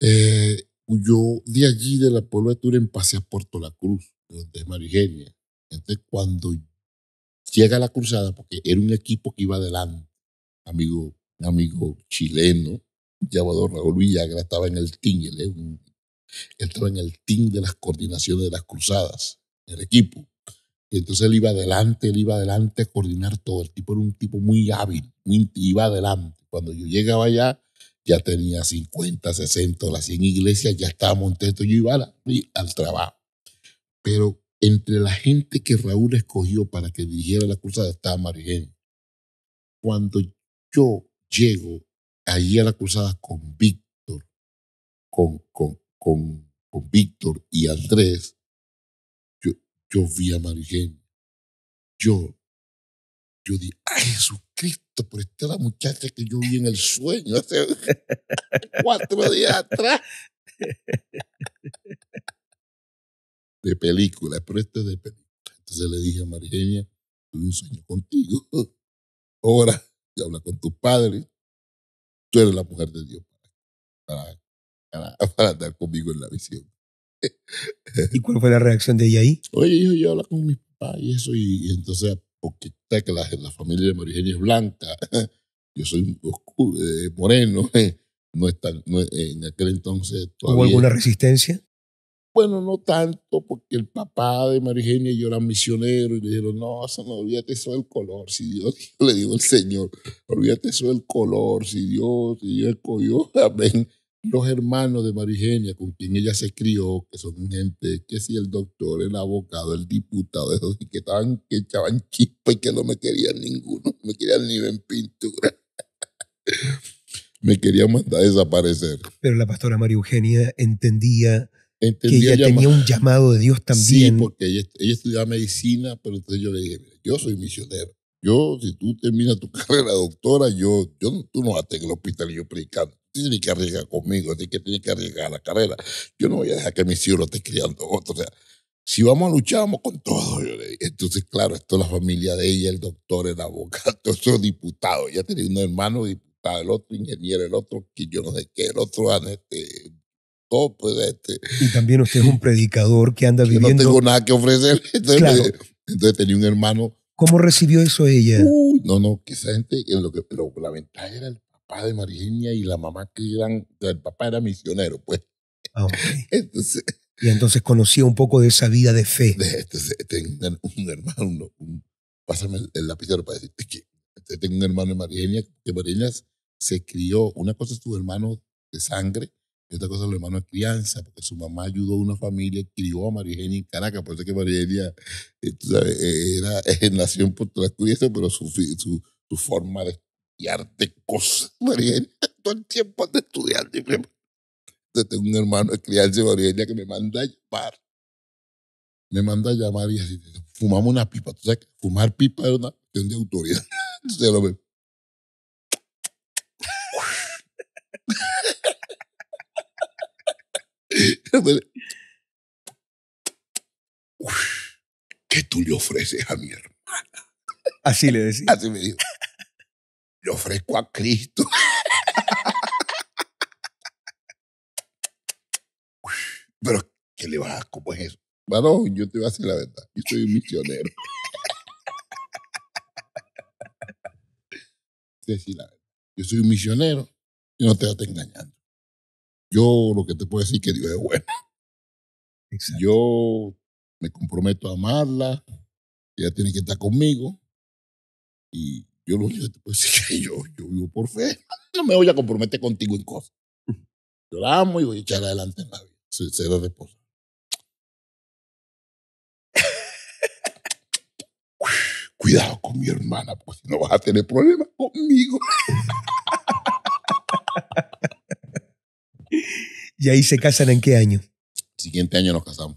Eh, yo de allí, de la Puebla de Turín, pasé a Puerto La Cruz, donde es Marigenia. Entonces, cuando llega la cruzada, porque era un equipo que iba adelante, amigo, amigo chileno, llamado Raúl Villagra, estaba en el ¿eh? un entró en el team de las coordinaciones de las cruzadas, el equipo. Y entonces él iba adelante, él iba adelante a coordinar todo. El tipo era un tipo muy hábil, muy, iba adelante. Cuando yo llegaba allá, ya tenía 50, 60, las 100 iglesias, ya estaba Monteto, yo iba al, al trabajo. Pero entre la gente que Raúl escogió para que dirigiera la cruzada estaba Marigén. Cuando yo llego allí a la cruzada con Víctor, con, con, con, Víctor y Andrés, yo, yo vi a marigenia Yo, yo dije, ¡ay, Jesucristo! Por esta es la muchacha que yo vi en el sueño hace [LAUGHS] cuatro días atrás. de película, pero esto es de película. Entonces le dije a Marigenia, tuve un sueño contigo. Ahora, y habla con tus padres. Tú eres la mujer de Dios para, para, [LAUGHS] conmigo en la misión. ¿Y cuál fue la reacción de ella ahí? Oye, yo hablo con mis papás y eso, y, entonces, porque está que la, familia de Marigenia es blanca, [LAUGHS] yo soy oscuro, eh, moreno, [LAUGHS] eh, no está, en aquel entonces ¿Hubo alguna resistencia? Bueno, no tanto, porque el papá de Marigenia y yo era misionero y le dijeron, no, no, olvídate eso del color, si Dios, le digo al Señor, olvídate eso del color, si Dios, si Dios escogió, amén los hermanos de María Eugenia con quien ella se crió, que son gente, que si el doctor, el abogado, el diputado, esos que estaban, que echaban chispa y que no me querían ninguno, me querían ni en pintura. [LAUGHS] me querían mandar a desaparecer. Pero la pastora María Eugenia entendía, que ella tenía un llamado de Dios también. Sí, porque ella, ella estudiaba medicina, pero entonces yo le dije, mira, yo soy misionero. Yo, si tú terminas tu [LAUGHS] carrera doctora, yo, yo tú no vas a tener el hospital y yo predicando tiene que arriesgar conmigo, tiene que tiene que arriesgar la carrera. Yo no voy a dejar que mis hijos lo esté criando otro. O sea, si vamos a luchar, vamos con todo. Entonces, claro, esto es la familia de ella, el doctor, el abogado, esos [LAUGHS] diputados. Ya tenía un hermano diputado, el otro ingeniero, el otro que yo no sé qué, el otro ah, este, todo pues este. Y también usted es un predicador que anda viviendo. Yo no tengo nada que ofrecer. [LAUGHS] Eh, entonces, tenía un hermano. ¿Cómo recibió eso ella? no, no, que esa gente, eh, lo que, pero la ventaja era el padre de Marigenia y la mamá que eran, el papá era misionero, pues. [LAUGHS] y entonces conocía un poco de esa vida de fe. Entonces, tengo un hermano, pásame el, lapicero para decirte que este, tengo un hermano de Marigenia, que Marigenia se crió, una cosa es tu hermano de sangre, y otra cosa es tu hermano de crianza, porque su mamá ayudó a una familia, crió a Marigenia en Caracas, por eso que Marigenia eh, eh, era, [LAUGHS] nación por Puerto Rico, pero su, su, su forma de y arte cosas, Todo el tiempo de estudiando. Entonces tengo un hermano de crianza, que me manda a llamar. Me manda a llamar y así, fumamos una pipa. Tú fumar pipa es una cuestión de autoridad. Entonces [LAUGHS] lo veo. [LAUGHS] ¿Qué tú le ofreces a mi hermano Así le decía. Así me dijo ofrezco a Cristo. [LAUGHS] Pero, ¿qué le vas a ¿Cómo es eso? Bueno, yo [LAUGHS] te voy a decir la verdad. Yo soy un misionero. la Yo soy un misionero y no te estás engañando. Yo lo que te puedo decir es que Dios es bueno. Yo me comprometo a amarla. Ella tiene que estar conmigo. Y yo lo puedo decir que yo, vivo por fe. No me voy a comprometer contigo en cosas. Yo la amo y voy a echar adelante en la vida. de esposa. [LAUGHS] Cuidado con mi hermana, porque si no vas a tener problemas conmigo. [LAUGHS] ¿Y ahí se casan en qué año? Siguiente año nos casamos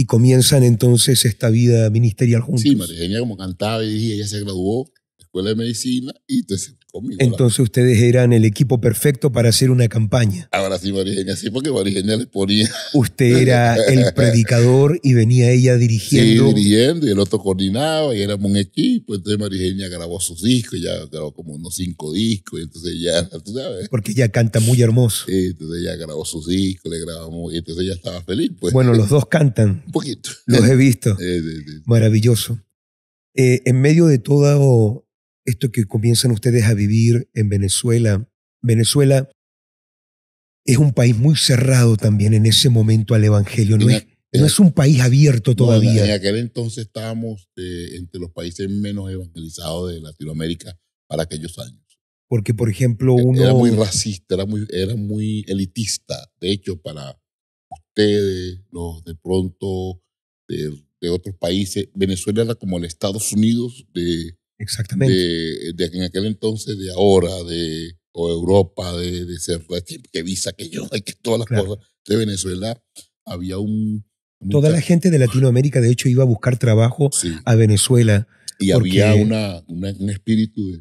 y comienzan entonces esta vida ministerial juntos. Sí, María Eugenia como cantaba y ella se graduó de escuela de medicina y entonces entonces ustedes eran el equipo perfecto para hacer una campaña. Ahora sí, Marigenia, sí, porque Marigenia les ponía. Usted era el [LAUGHS] predicador y venía ella dirigiendo. Sí, dirigiendo y el otro coordinaba y éramos un equipo. Entonces Marigenia grabó sus discos, ya grabó como unos cinco discos, y entonces ya, tú sabes. Porque ella canta muy hermoso. Sí, entonces ella grabó sus discos, le grabamos, y entonces ella estaba feliz. Pues. Bueno, los dos cantan. [LAUGHS] Un poquito. Los he visto. [LAUGHS] Maravilloso. Eh, en medio de todo esto que comienzan ustedes a vivir en Venezuela. Venezuela es un país muy cerrado también en ese momento al Evangelio, no, eh, es, un país abierto todavía. en aquel entonces estábamos eh, entre los países menos evangelizados de Latinoamérica para aquellos años. Porque, por ejemplo, e-, uno... Era muy racista, era muy, elitista. De hecho, para ustedes, los de pronto de, de otros países, Venezuela era como el Estados Unidos de, Exactamente. De, en aquel entonces, de ahora, de o Europa, de, de que Visa, que yo, que todas las cosas de Venezuela, había un... Toda la gente de Latinoamérica, de hecho, iba a buscar trabajo a Venezuela. Y había una, un espíritu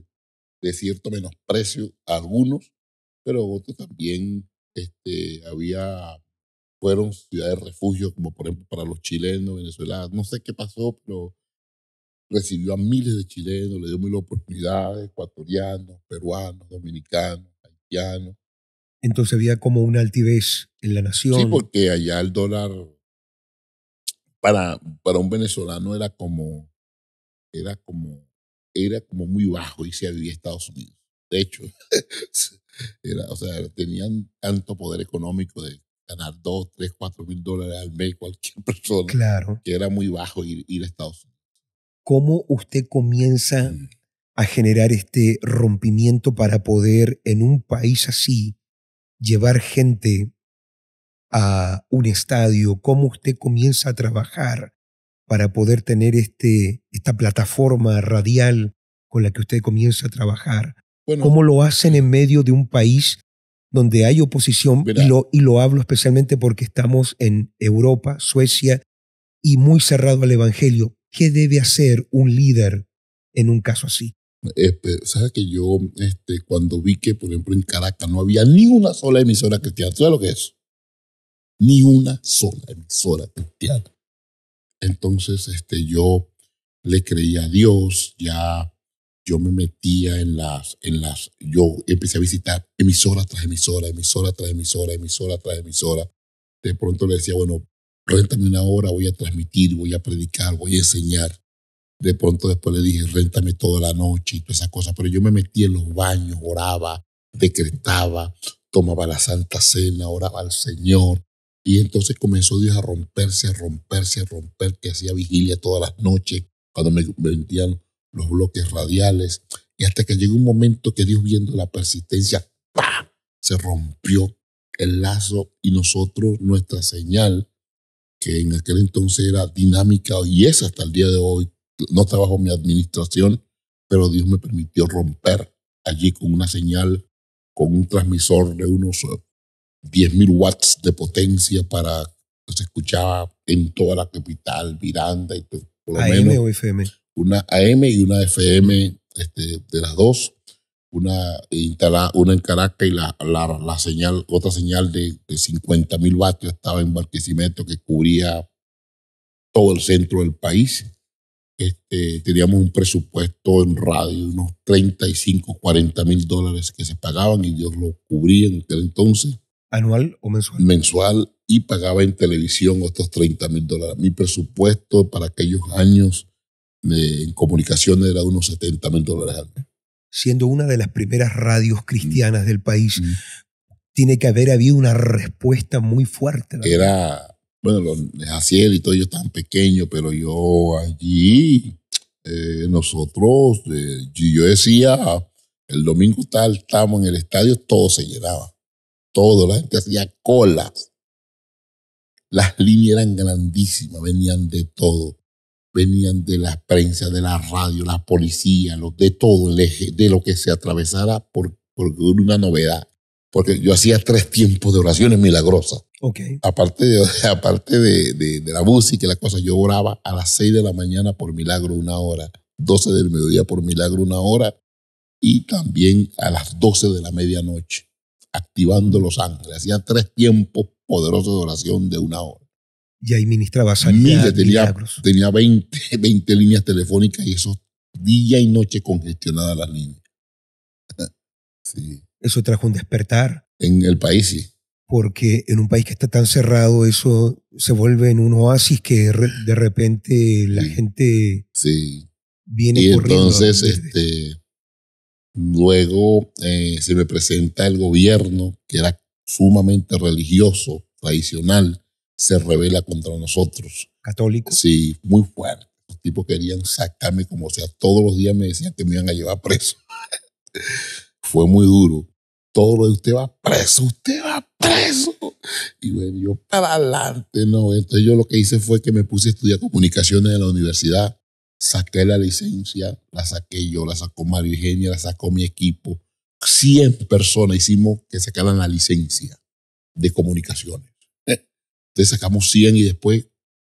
de, cierto menosprecio algunos, pero otros también este, había, fueron ciudades de refugio, como por ejemplo para los chilenos, venezolanos, no sé qué pasó, pero recibió a miles de chilenos, le dio mil oportunidades, ecuatorianos, peruanos, dominicanos, haitianos. Entonces había como una altivez en la nación. Sí, porque allá el dólar para, para un venezolano era como, era como, era como muy bajo y se había Estados Unidos. De hecho, [LAUGHS] era, o sea, tenían tanto poder económico de ganar 2, 3, 4 mil dólares al mes cualquier [LAUGHS] persona, claro. que era muy bajo ir a Estados Unidos cómo usted comienza mm. a generar este rompimiento para poder en un país así llevar gente a un estadio, cómo usted comienza a trabajar para poder tener este, esta plataforma radial con la que usted comienza a trabajar. ¿Cómo lo hacen en medio de un país donde hay oposición? Y lo, y lo hablo especialmente porque estamos en Europa, Suecia, y muy cerrado al Evangelio. ¿Qué debe hacer un líder en un caso así? Eh, Sabes que yo, este, cuando vi que, por ejemplo, en Caracas no había ni una sola emisora cristiana, ¿sabes lo que es? Ni una sola emisora cristiana. Entonces, este, yo le creía a Dios, ya yo me metía en las, en las, yo empecé a visitar emisora tras emisora, emisora tras emisora, emisora tras emisora. De pronto le decía, bueno, réntame una hora, voy a transmitir, voy a predicar, voy a enseñar. De pronto después le dije, réntame toda la noche y todas esas cosas. Pero yo me metí en los baños, oraba, decretaba, tomaba la Santa Cena, oraba al Señor. Y entonces comenzó Dios a romperse, a romperse, a romper, que hacía vigilia todas las noches cuando me vendían los bloques radiales. Y hasta que llegó un momento que Dios viendo la persistencia, se rompió el lazo y nosotros, nuestra señal que en aquel entonces era dinámica y es hasta el día de hoy, no está bajo mi administración, pero Dios me permitió romper allí con una señal, con un transmisor de unos 10.000 eh, watts de potencia para que se escuchaba en toda la capital, Miranda y todo. Por lo menos, o FM? Una AM y una FM este, de las dos una, una en Caracas y la, la, señal, otra señal de, de 50 mil vatios estaba en Barquisimeto que cubría todo el centro del país. Este, teníamos un presupuesto en radio, unos 35, 40 mil dólares que se pagaban y Dios lo cubría en aquel entonces. ¿Anual o mensual? Mensual y pagaba en televisión otros 30 mil dólares. Mi presupuesto para aquellos años de, eh, en comunicaciones era unos 70 mil dólares al mes siendo una de las primeras radios mm. cristianas del país, mm. tiene que haber habido una respuesta muy fuerte. Era, bueno, los Jaciel y todo ellos tan pequeños, pero yo allí, eh, nosotros, eh, yo decía, el domingo tal, estamos en el estadio, todo se llenaba. Todo, la gente hacía colas. Las líneas eran grandísimas, venían de todo venían de las prensa, de la radio, la policía, de todo el eje, de lo que se atravesara por, una novedad. Porque yo hacía tres tiempos de oraciones milagrosas. Aparte, de, [LAUGHS] aparte de, la música y la cosa, yo oraba a las seis de la mañana por milagro una hora, doce del mediodía por milagro una hora y también a las doce de la medianoche, activando los ángeles. Hacía tres tiempos poderosos de oración de una hora. Y ahí ministraba sanidad. tenía, tenía 20, 20 [LAUGHS] líneas telefónicas y eso día y noche congestionadas las líneas. [LAUGHS] sí. Eso trajo un despertar. En el país, sí. Porque en un país que está tan cerrado, eso se vuelve en un oasis que de repente la gente sí. viene y Entonces, este, luego eh, se me presenta el gobierno, que era sumamente religioso, tradicional, se revela contra nosotros. Católico. Sí, muy fuerte. Los tipos querían sacarme como sea. Todos los días me decían que me iban a llevar preso. [LAUGHS] Fue muy duro. Todo lo de usted va preso, usted va preso. Y bueno, yo para adelante, no. Entonces yo lo que hice fue que me puse a estudiar comunicaciones en la universidad. Saqué la licencia, la saqué yo, la sacó María Eugenia, la sacó mi equipo. 100 personas hicimos que sacaran la licencia de comunicaciones. Entonces sacamos 100 y después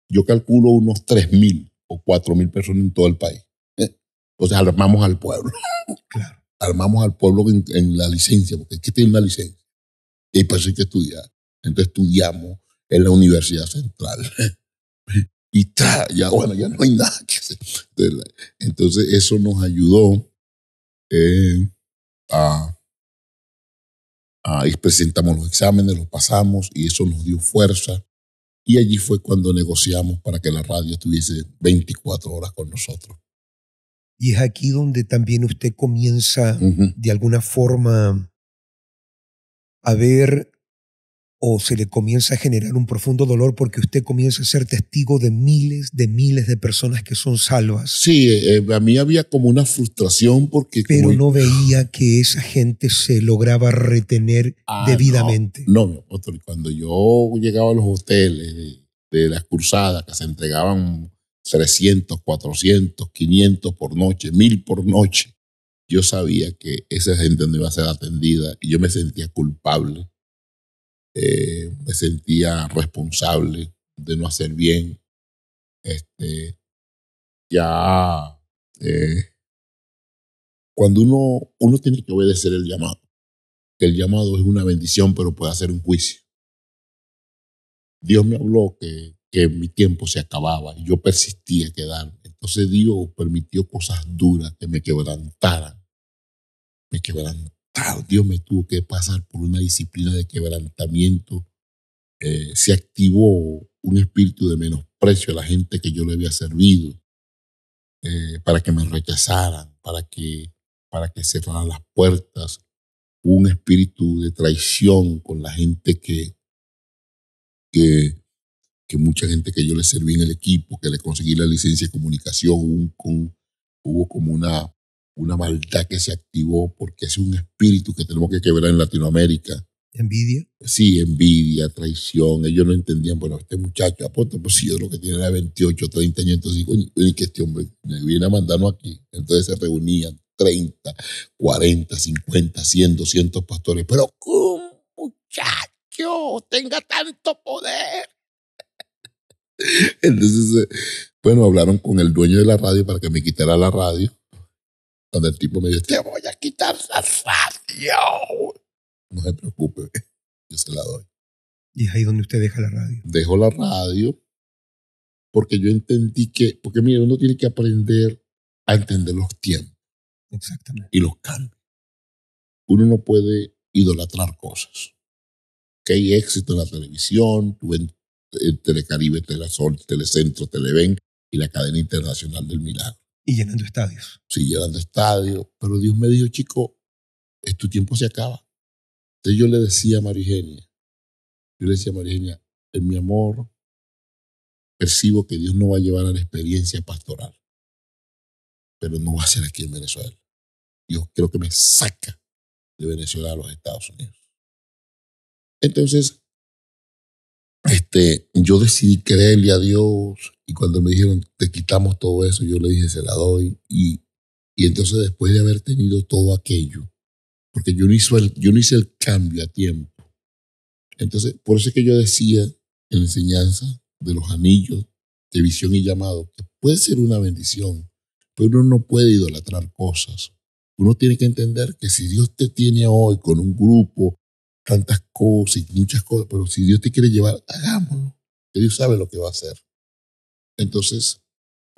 yo calculo unos 3.000 o 4.000 personas en todo el país. ¿Eh? Entonces armamos al pueblo. [LAUGHS] Claro. Armamos al pueblo en, la licencia, porque es que tiene una licencia. Y pues hay que estudiar. Entonces estudiamos en la Universidad Central. [LAUGHS] y ya bueno, ya no hay nada que hacer. Entonces eso nos ayudó eh, a, presentamos los exámenes, los pasamos y eso nos dio fuerza y allí fue cuando negociamos para que la radio estuviese 24 horas con nosotros. Y es aquí donde también usted comienza de alguna forma a ver o se le comienza a generar un profundo dolor porque usted comienza a ser testigo de miles de miles de personas que son salvas. Sí, eh, eh, a mí había como una frustración porque... Pero no veía que esa gente se lograba retener ah, debidamente. No, mi apóstol, cuando yo llegaba a los hoteles de las cruzadas que se entregaban 300, 400, 500 por noche, 1000 por noche, yo sabía que esa gente no iba a ser atendida y yo me sentía culpable eh, me sentía responsable de no hacer bien. Este, ya eh, cuando uno, uno tiene que obedecer el llamado, que el llamado es una bendición, pero puede hacer un juicio. Dios me habló que, que mi tiempo se acababa y yo persistía quedarme. Entonces Dios permitió cosas duras que me quebrantaran, me quebrantaran Ah, Dios me tuvo que pasar por una disciplina de quebrantamiento. Eh, se activó un espíritu de menosprecio a la gente que yo le había servido, eh, para que me rechazaran, para que, para que cerraran las puertas. un espíritu de traición con la gente que, que, mucha gente que yo le serví en el equipo, que le conseguí la licencia de comunicación, hubo como una una maldad que se activó porque es un espíritu que tenemos que quebrar en Latinoamérica. ¿Envidia? Sí, envidia, traición. Ellos no entendían, bueno, este muchacho, apóstol, pues si yo lo que tiene era 28, 30 años, entonces digo, este hombre me viene a mandarnos aquí. Entonces se reunían 30, 40, 50, 100, 200 pastores. Pero un muchacho tenga tanto poder. [LAUGHS] Entonces, eh, bueno, hablaron con el dueño de la radio para que me quitara la radio donde el tipo me dice, te voy a quitar la radio. No se preocupe, yo se la doy. Y es ahí donde usted deja la radio. Dejo la radio porque yo entendí que, porque mira, uno tiene que aprender a entender los tiempos. Exactamente. Y los cambios. Uno no puede idolatrar cosas. Que hay éxito en la televisión, Telecaribe, TeleSol, Telecentro, Televen y la cadena internacional del milagro. Y llenando estadios. Sí, llenando estadios. Pero Dios me dijo, chico, es tu tiempo se acaba. Entonces yo le decía a Marigenia, yo le decía a Marigenia, en mi amor percibo que Dios no va a llevar a la experiencia pastoral, pero no va a ser aquí en Venezuela. Dios, creo que me saca de Venezuela a los Estados Unidos. Entonces, este, yo decidí creerle a Dios y cuando me dijeron, te quitamos todo eso, yo le dije, se la doy. Y, y entonces después de haber tenido todo aquello, porque yo no, hizo yo no hice el cambio a tiempo. Entonces, por eso es que yo decía en la enseñanza de los anillos de visión y llamado, puede ser una bendición, pero uno no puede idolatrar cosas. Uno tiene que entender que si Dios te tiene hoy con un grupo tantas cosas y muchas cosas, pero si Dios te quiere llevar, hagámoslo. Dios sabe lo que va a hacer. Entonces,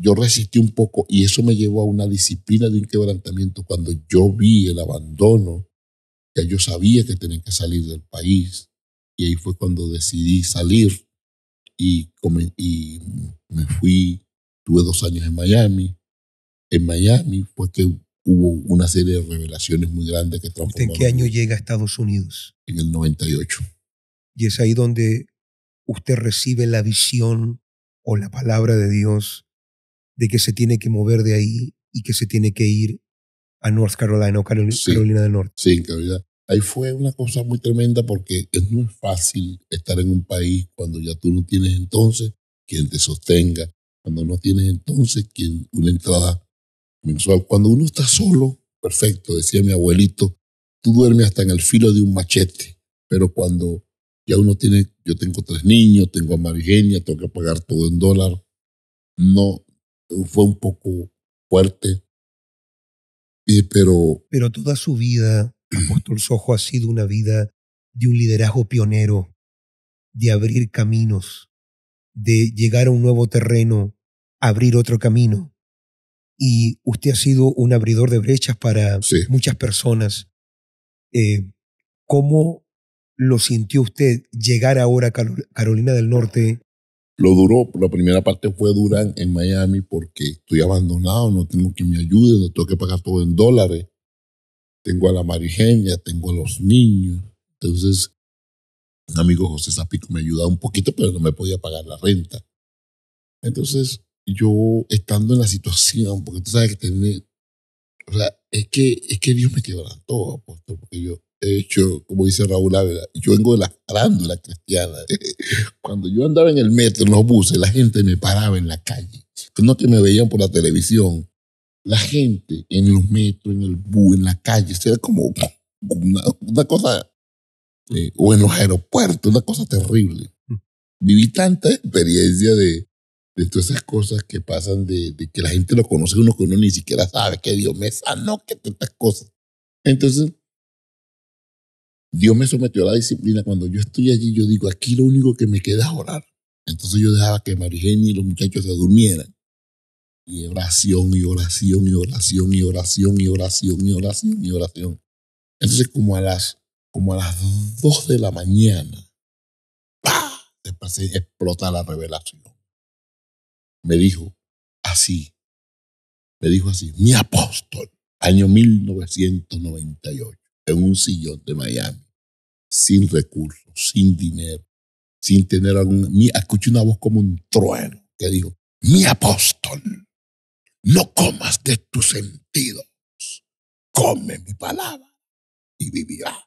yo resistí un poco y eso me llevó a una disciplina de un quebrantamiento cuando yo vi el abandono, que yo sabía que tenía que salir del país. Y ahí fue cuando decidí salir y, y me fui, tuve dos años en Miami. En Miami fue que hubo una serie de revelaciones muy grandes que ¿Este transformaron. en qué año llega a Estados Unidos? En el 98. Y es ahí donde usted recibe la visión o la palabra de Dios de que se tiene que mover de ahí y que se tiene que ir a North Carolina o Carolina, del Norte. Sí, en Carolina. Ahí fue una cosa muy tremenda porque no es fácil estar en un país cuando ya tú no tienes entonces quien te sostenga, cuando no tienes entonces quien una entrada cuando uno está solo, perfecto, decía mi abuelito, tú duermes hasta en el filo de un machete, pero cuando ya uno tiene, yo tengo tres niños, tengo a Marigenia, tengo que pagar todo en dólar, no, fue un poco fuerte, pero... Pero toda su vida, [CLEARS THROAT] Apóstol Sojo, ha sido una vida de un liderazgo pionero, de abrir caminos, de llegar a un nuevo terreno, abrir otro camino y usted ha sido un abridor de brechas para muchas personas. Eh, ¿Cómo lo sintió usted llegar ahora a Carolina del Norte? Lo duró, la primera parte fue duran en Miami porque estoy abandonado, no tengo quien me ayude, no tengo que pagar todo en dólares. Tengo a la marigenia, tengo a los niños. Entonces, un amigo José Zapico me ayudaba un poquito, pero no me podía pagar la renta. Entonces, yo estando en la situación, porque tú sabes que tener, o sea, es que, es que Dios me quebrantó, todo, porque yo, he hecho, como dice Raúl Ávila, yo vengo de la farándula cristiana. [LAUGHS] Cuando yo andaba en el metro, en los buses, la gente me paraba en la calle. No que me veían por la televisión. La gente en los metros, en el bus, en la calle, era como una, cosa, eh, o en los aeropuertos, una cosa terrible. Mm. Viví tanta experiencia de, de todas esas cosas que pasan, de, que la gente lo conoce uno que uno ni siquiera sabe, que Dios me sanó, que tantas cosas. Entonces, Dios me sometió a la disciplina. Cuando yo estoy allí, yo digo, aquí lo único que me queda es orar. Entonces yo dejaba que Marigenia y los muchachos se durmieran. Y oración, y oración, y oración, y oración, y oración, y oración, y oración. Entonces como a las, como a las dos de la mañana, ¡pah! Después explota la revelación me dijo así, me dijo así, mi apóstol, año 1998, en un sillón de Miami, sin recursos, sin dinero, sin tener algún... Escuché una voz como un trueno que dijo, mi apóstol, no comas de tus sentidos, come mi palabra y vivirás.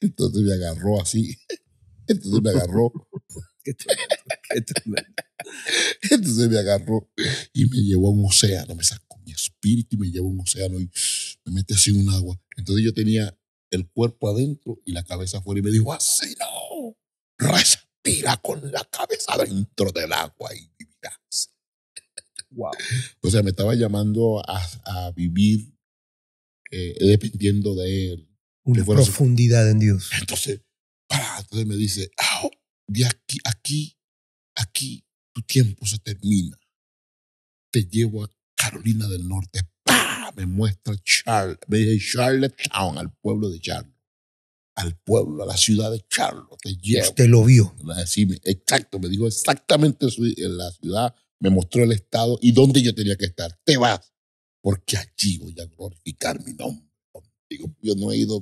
Entonces me agarró así, [LAUGHS] entonces me agarró. [LAUGHS] Entonces este, este me agarró y me llevó a un océano, me sacó mi espíritu y me llevó a un océano y me mete así en un agua. Entonces yo tenía el cuerpo adentro y la cabeza afuera y me dijo, así no, respira con la cabeza adentro del agua y vivirás. Wow. O sea, me estaba llamando a, vivir eh, dependiendo de él. Una profundidad en Dios. Entonces, entonces me dice, ah, oh, de aquí, aquí aquí tu tiempo se termina. Te llevo a Carolina del Norte. ¡Pah! Me muestra Charlotte. me dice Town, al pueblo de Charlotte. Al pueblo, a la ciudad de Charlotte. Te llevo. Usted lo vio. exacto, me dijo exactamente en la ciudad, me mostró el estado y dónde yo tenía que estar. Te vas, porque allí voy a glorificar mi nombre. Digo, yo no he ido,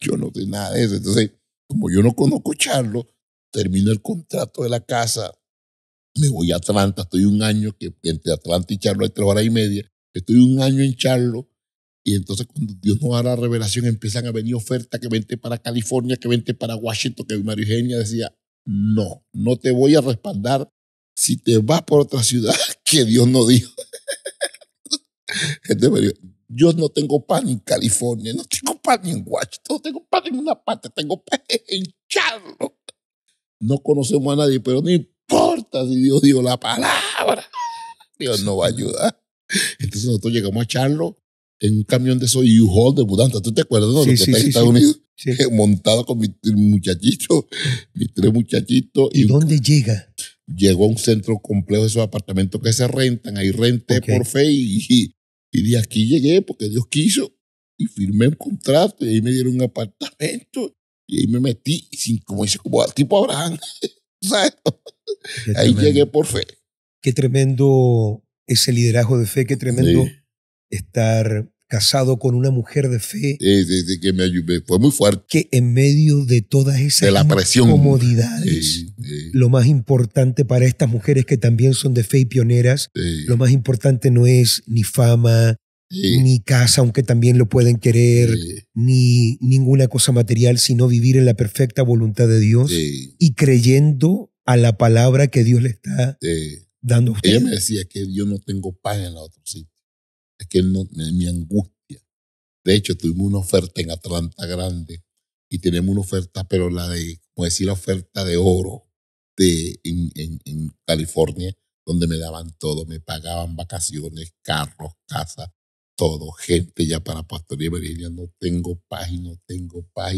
yo, no sé nada de eso. Entonces, como yo no conozco Charlotte, termino el contrato de la casa, me voy a Atlanta, estoy un año, que entre Atlanta y Charlo hay tres horas y media, estoy un año en Charlo, y entonces cuando Dios nos da la revelación empiezan a venir ofertas que vente para California, que vente para Washington, que María Eugenia decía, no, no te voy a respaldar si te vas por otra ciudad [LAUGHS] que Dios no dijo. yo no tengo pan en California, no tengo pan en Washington, no tengo pan en una parte, tengo pan en Charlo no conocemos a nadie, pero no importa si Dios dio la palabra. Dios nos va a ayudar. Entonces nosotros llegamos a Charlo en un camión de esos U-Haul de mudanza. ¿Tú te acuerdas de sí, que en Estados Unidos? [LAUGHS] Montado con mis muchachitos, mis tres muchachitos. ¿Y, dónde llega? Llegó a un centro complejo de esos apartamentos que se rentan. Ahí renté por fe y, y de aquí llegué porque Dios quiso. Y firmé un contrato y ahí me dieron un apartamento. Y ahí me metí, sin, como dice, como tipo Abraham. [LAUGHS] ahí llegué por fe. Qué tremendo ese liderazgo de fe, qué tremendo estar casado con una mujer de fe. desde que me ayudé. Fue muy fuerte. Que en medio de todas esas comodidades, lo más importante para estas mujeres que también son de fe y pioneras, lo más importante no es ni fama, ni casa, aunque también lo pueden querer, ni ninguna cosa material, sino vivir en la perfecta voluntad de Dios y creyendo a la palabra que Dios le está dando a usted. Ella me decía que yo no tengo paz en la otra. sitio. Es que no, me, angustia. De hecho, tuvimos una oferta en Atlanta grande y tenemos una oferta, pero la de, como decir, la oferta de oro de, en, en California, donde me daban todo, me pagaban vacaciones, carros, casa, todo, gente ya para Pastoría María no tengo paz y no tengo paz.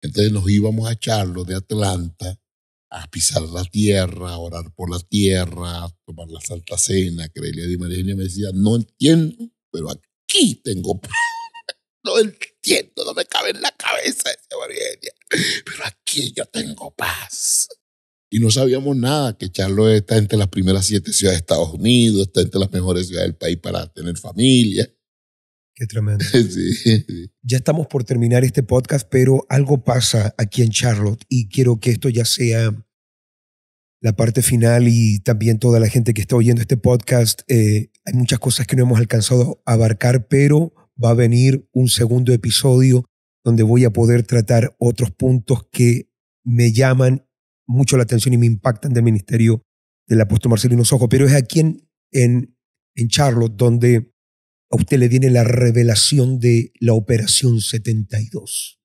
Entonces nos íbamos a Charlo de Atlanta a pisar la tierra, a orar por la tierra, a tomar la Santa Cena, creerle a María me decía, no entiendo, pero aquí tengo paz. [LAUGHS] No entiendo, no me cabe en la cabeza ese María [LAUGHS] pero aquí yo tengo paz y no sabíamos nada, que Charlo está entre las primeras siete ciudades de Estados Unidos, está entre las mejores ciudades del país para tener familia. Qué tremendo. [LAUGHS] Ya estamos por terminar este podcast, pero algo pasa aquí en Charlotte y quiero que esto ya sea la parte final y también toda la gente que está oyendo este podcast. Eh, hay muchas cosas que no hemos alcanzado a abarcar, pero va a venir un segundo episodio donde voy a poder tratar otros puntos que me llaman mucho la atención y me impactan del ministerio del apóstol Marcelino Sojo. Pero es aquí en, en Charlotte donde a usted le viene la revelación de la Operación 72.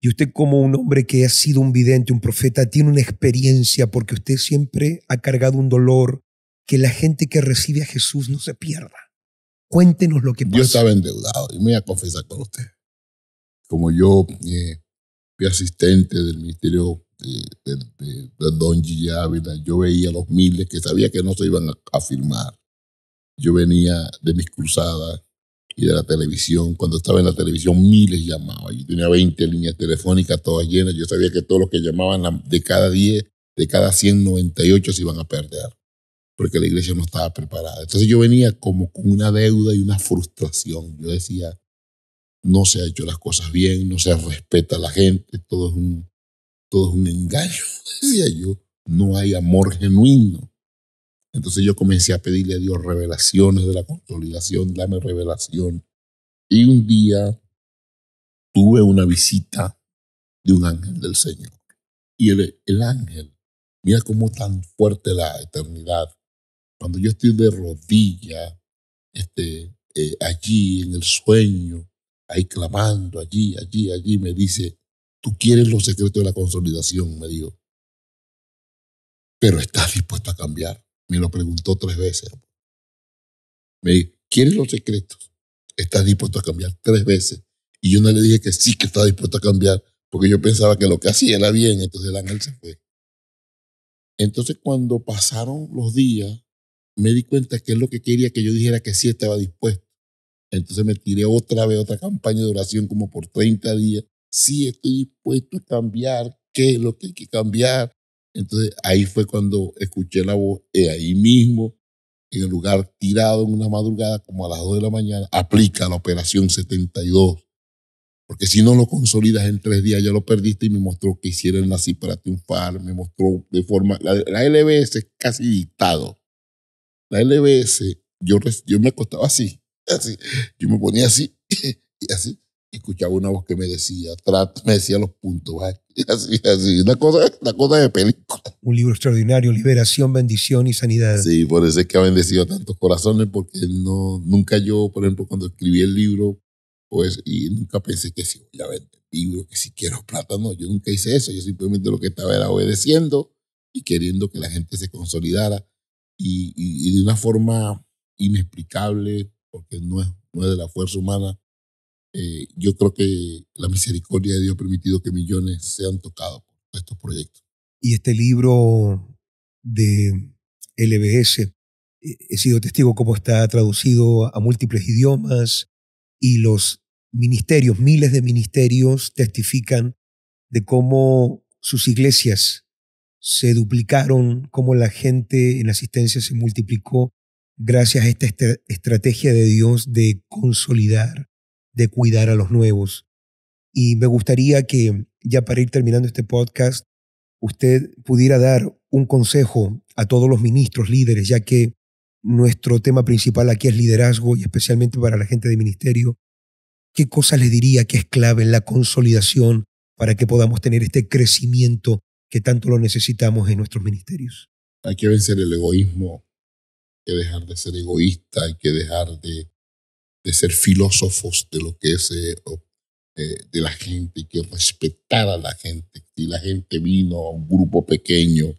Y usted como un hombre que ha sido un vidente, un profeta, tiene una experiencia porque usted siempre ha cargado un dolor que la gente que recibe a Jesús no se pierda. Cuéntenos lo que pasó. Yo estaba endeudado y me voy a confesar con usted. Como yo eh, fui asistente del ministerio de, Don G. Ávila, yo veía los miles que sabía que no se iban a, a firmar yo venía de mis cruzadas y de la televisión. Cuando estaba en la televisión, miles llamaban. Yo tenía 20 líneas telefónicas todas llenas. Yo sabía que todos los que llamaban de cada 10, de cada 198 se iban a perder, porque la iglesia no estaba preparada. Entonces yo venía como con una deuda y una frustración. Yo decía, no se ha hecho las cosas bien, no se respeta a la gente, todo es un, todo es un engaño, [LAUGHS] decía yo. No hay amor genuino. Entonces yo comencé a pedirle a Dios revelaciones de la consolidación, dame revelación. Y un día tuve una visita de un ángel del Señor. Y el, ángel, mira cómo tan fuerte la eternidad. Cuando yo estoy de rodilla, este, eh, allí en el sueño, ahí clamando, allí, allí, allí, me dice, tú quieres los secretos de la consolidación, me dijo. Pero estás dispuesto a cambiar. Me lo preguntó tres veces. Me dijo, ¿quieres los secretos? ¿Estás dispuesto a cambiar tres veces? Y yo no le dije que sí, que estaba dispuesto a cambiar, porque yo pensaba que lo que hacía era bien, entonces el ángel se fue. Entonces cuando pasaron los días, me di cuenta que es lo que quería que yo dijera que sí estaba dispuesto. Entonces me tiré otra vez otra campaña de oración como por 30 días. Sí estoy dispuesto a cambiar, qué es lo que hay que cambiar, entonces ahí fue cuando escuché la voz, y ahí mismo, en el lugar tirado en una madrugada, como a las 2 de la mañana, aplica la operación 72. Porque si no lo consolidas en tres días, ya lo perdiste y me mostró que hicieron así para triunfar, me mostró de forma... La, LBS es casi dictado. La LBS, yo, yo me acostaba así, así, yo me ponía así, [LAUGHS] y así, escuchaba una voz que me decía, me decía los puntos, [LAUGHS] así, así, una cosa, cosa de película. Un libro extraordinario, liberación, bendición y sanidad. Sí, por eso es que ha bendecido tantos corazones, porque no, nunca yo, por ejemplo, cuando escribí el libro, pues, y nunca pensé que si voy a vender libro, que si quiero plata, no, yo nunca hice eso, yo simplemente lo que estaba era obedeciendo y queriendo que la gente se consolidara y, y, y de una forma inexplicable, porque no es, no es de la fuerza humana, eh, yo creo que la misericordia de Dios ha permitido que millones sean tocados por estos proyectos. Y este libro de LBS, eh, he sido testigo cómo está traducido a múltiples idiomas y los ministerios, miles de ministerios testifican de cómo sus iglesias se duplicaron, cómo la gente en asistencia se multiplicó gracias a esta estrategia de Dios de consolidar de cuidar a los nuevos. Y me gustaría que, ya para ir terminando este podcast, usted pudiera dar un consejo a todos los ministros, líderes, ya que nuestro tema principal aquí es liderazgo y especialmente para la gente de ministerio. ¿Qué cosa le diría que es clave en la consolidación para que podamos tener este crecimiento que tanto lo necesitamos en nuestros ministerios? Hay que vencer el egoísmo, hay que dejar de ser egoísta, hay que dejar de de ser filósofos de lo que es eh, eh, de la gente, que respetar a la gente. Si la gente vino a un grupo pequeño,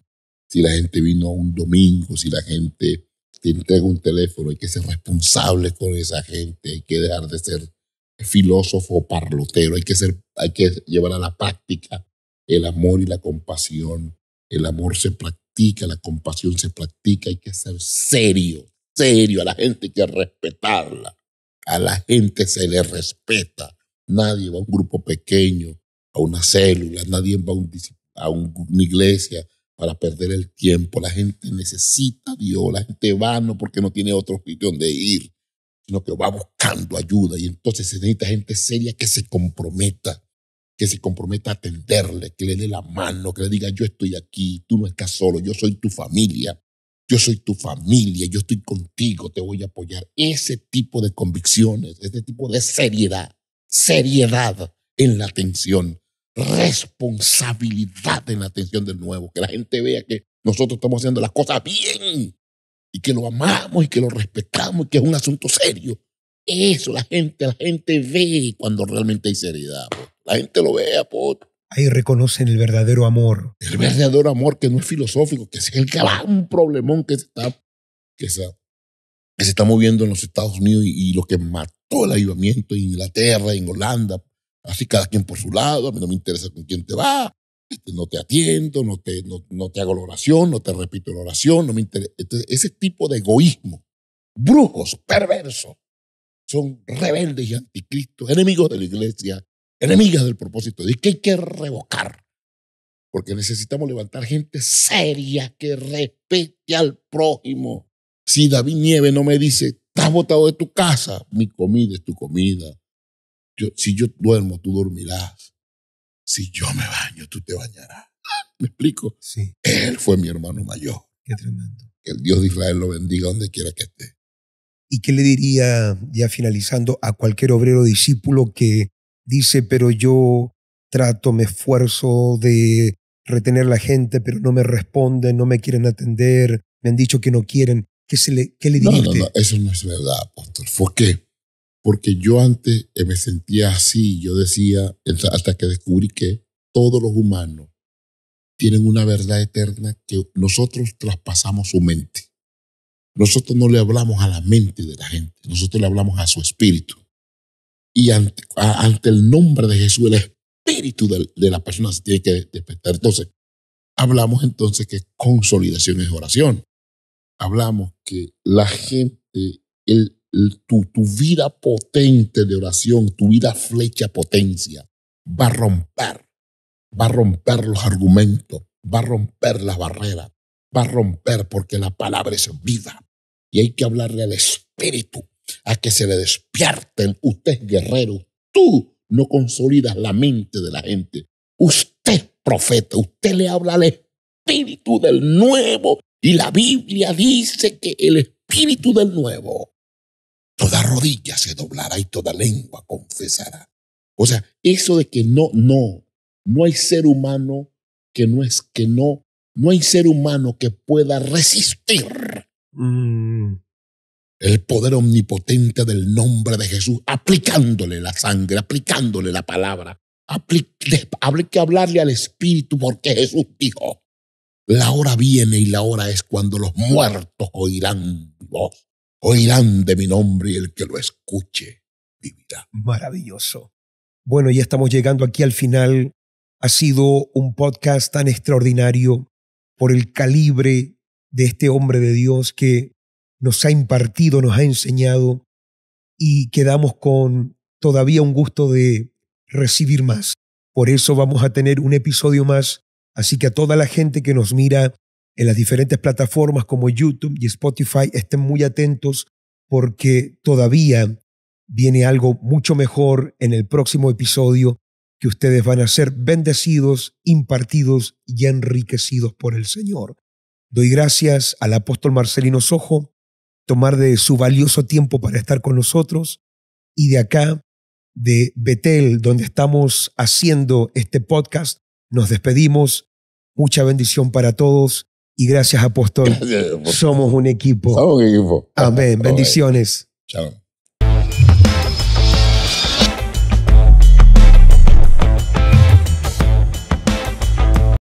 si la gente vino a un domingo, si la gente te entrega un teléfono, hay que ser responsable con esa gente, hay que dejar de ser filósofo parlotero, hay que, ser, hay que llevar a la práctica el amor y la compasión. El amor se practica, la compasión se practica, hay que ser serio, serio, a la gente hay que respetarla a la gente se le respeta. Nadie va a un grupo pequeño, a una célula, nadie va a, un, una iglesia para perder el tiempo. La gente necesita a Dios, la gente va no porque no tiene otro sitio donde ir, sino que va buscando ayuda. Y entonces se necesita gente seria que se comprometa, que se comprometa a atenderle, que le dé la mano, que le diga yo estoy aquí, tú no estás solo, yo soy tu familia yo soy tu familia, yo estoy contigo, te voy a apoyar. Ese tipo de convicciones, ese tipo de seriedad, seriedad en la atención, responsabilidad en la atención del nuevo, que la gente vea que nosotros estamos haciendo las cosas bien y que lo amamos y que lo respetamos y que es un asunto serio. Eso la gente, la gente ve cuando realmente hay seriedad. Pues. La gente lo vea, apóstol. Pues. Ahí reconocen el verdadero amor. El verdadero amor que no es filosófico, que es el que va un problemón que se está, que se, que se está moviendo en los Estados Unidos y, lo que mató el avivamiento en Inglaterra, en Holanda. Así cada quien por su lado, a mí no me interesa con quién te va, este, no te atiendo, no te, no, te hago la oración, no te repito la oración, no me interesa. Este, ese tipo de egoísmo, brujos, perversos, son rebeldes y anticristos, enemigos de la iglesia, enemigas del propósito de que hay que revocar. Porque necesitamos levantar gente seria que respete al prójimo. Si David Nieve no me dice, estás botado de tu casa, mi comida es tu comida. Yo, si yo duermo, tú dormirás. Si yo me baño, tú te bañarás. [LAUGHS] ¿Me explico? Sí. Él fue mi hermano mayor. Qué tremendo. Que el Dios de Israel lo bendiga donde quiera que esté. ¿Y qué le diría, ya finalizando, a cualquier obrero discípulo que dice, pero yo trato, me esfuerzo de retener a la gente, pero no me responden, no me quieren atender, me han dicho que no quieren. ¿Qué, se le, qué le no, no, no, eso no es verdad, apóstol. ¿Por qué? Porque yo antes eh, me sentía así, yo decía, hasta que descubrí que todos los humanos tienen una verdad eterna que nosotros traspasamos su mente. Nosotros no le hablamos a la mente de la gente, nosotros le hablamos a su espíritu y ante, el nombre de Jesús, el espíritu de, la persona se tiene que despertar. Entonces, hablamos entonces que consolidación es oración. Hablamos que la gente, tu, tu vida potente de oración, tu vida flecha potencia, va a romper, va a romper los argumentos, va a romper las barreras, va a romper porque la palabra es viva. Y hay que hablarle al espíritu a que se le despierten. Usted es guerrero. Tú no consolidas la mente de la gente. Usted profeta. Usted le habla al espíritu del nuevo. Y la Biblia dice que el espíritu del nuevo, toda rodilla se doblará y toda lengua confesará. O sea, eso de que no, no, no hay ser humano que no es que no, no hay ser humano que pueda resistir mm el poder omnipotente del nombre de Jesús, aplicándole la sangre, aplicándole la palabra. habré que hablarle al Espíritu porque Jesús dijo, la hora viene y la hora es cuando los muertos oirán voz, oirán de mi nombre y el que lo escuche vivirá. Maravilloso. Bueno, ya estamos llegando aquí al final. Ha sido un podcast tan extraordinario por el calibre de este hombre de Dios que nos ha impartido, nos ha enseñado y quedamos con todavía un gusto de recibir más. Por eso vamos a tener un episodio más, así que a toda la gente que nos mira en las diferentes plataformas como YouTube y Spotify estén muy atentos porque todavía viene algo mucho mejor en el próximo episodio que ustedes van a ser bendecidos, impartidos y enriquecidos por el Señor. Doy gracias al apóstol Marcelino Sojo tomar de su valioso tiempo para estar con nosotros. Y de acá, de Betel, donde estamos haciendo este podcast, nos despedimos. Mucha bendición para todos y gracias, apóstol. Somos un equipo. Somos un equipo. Amén. Bendiciones. Chao.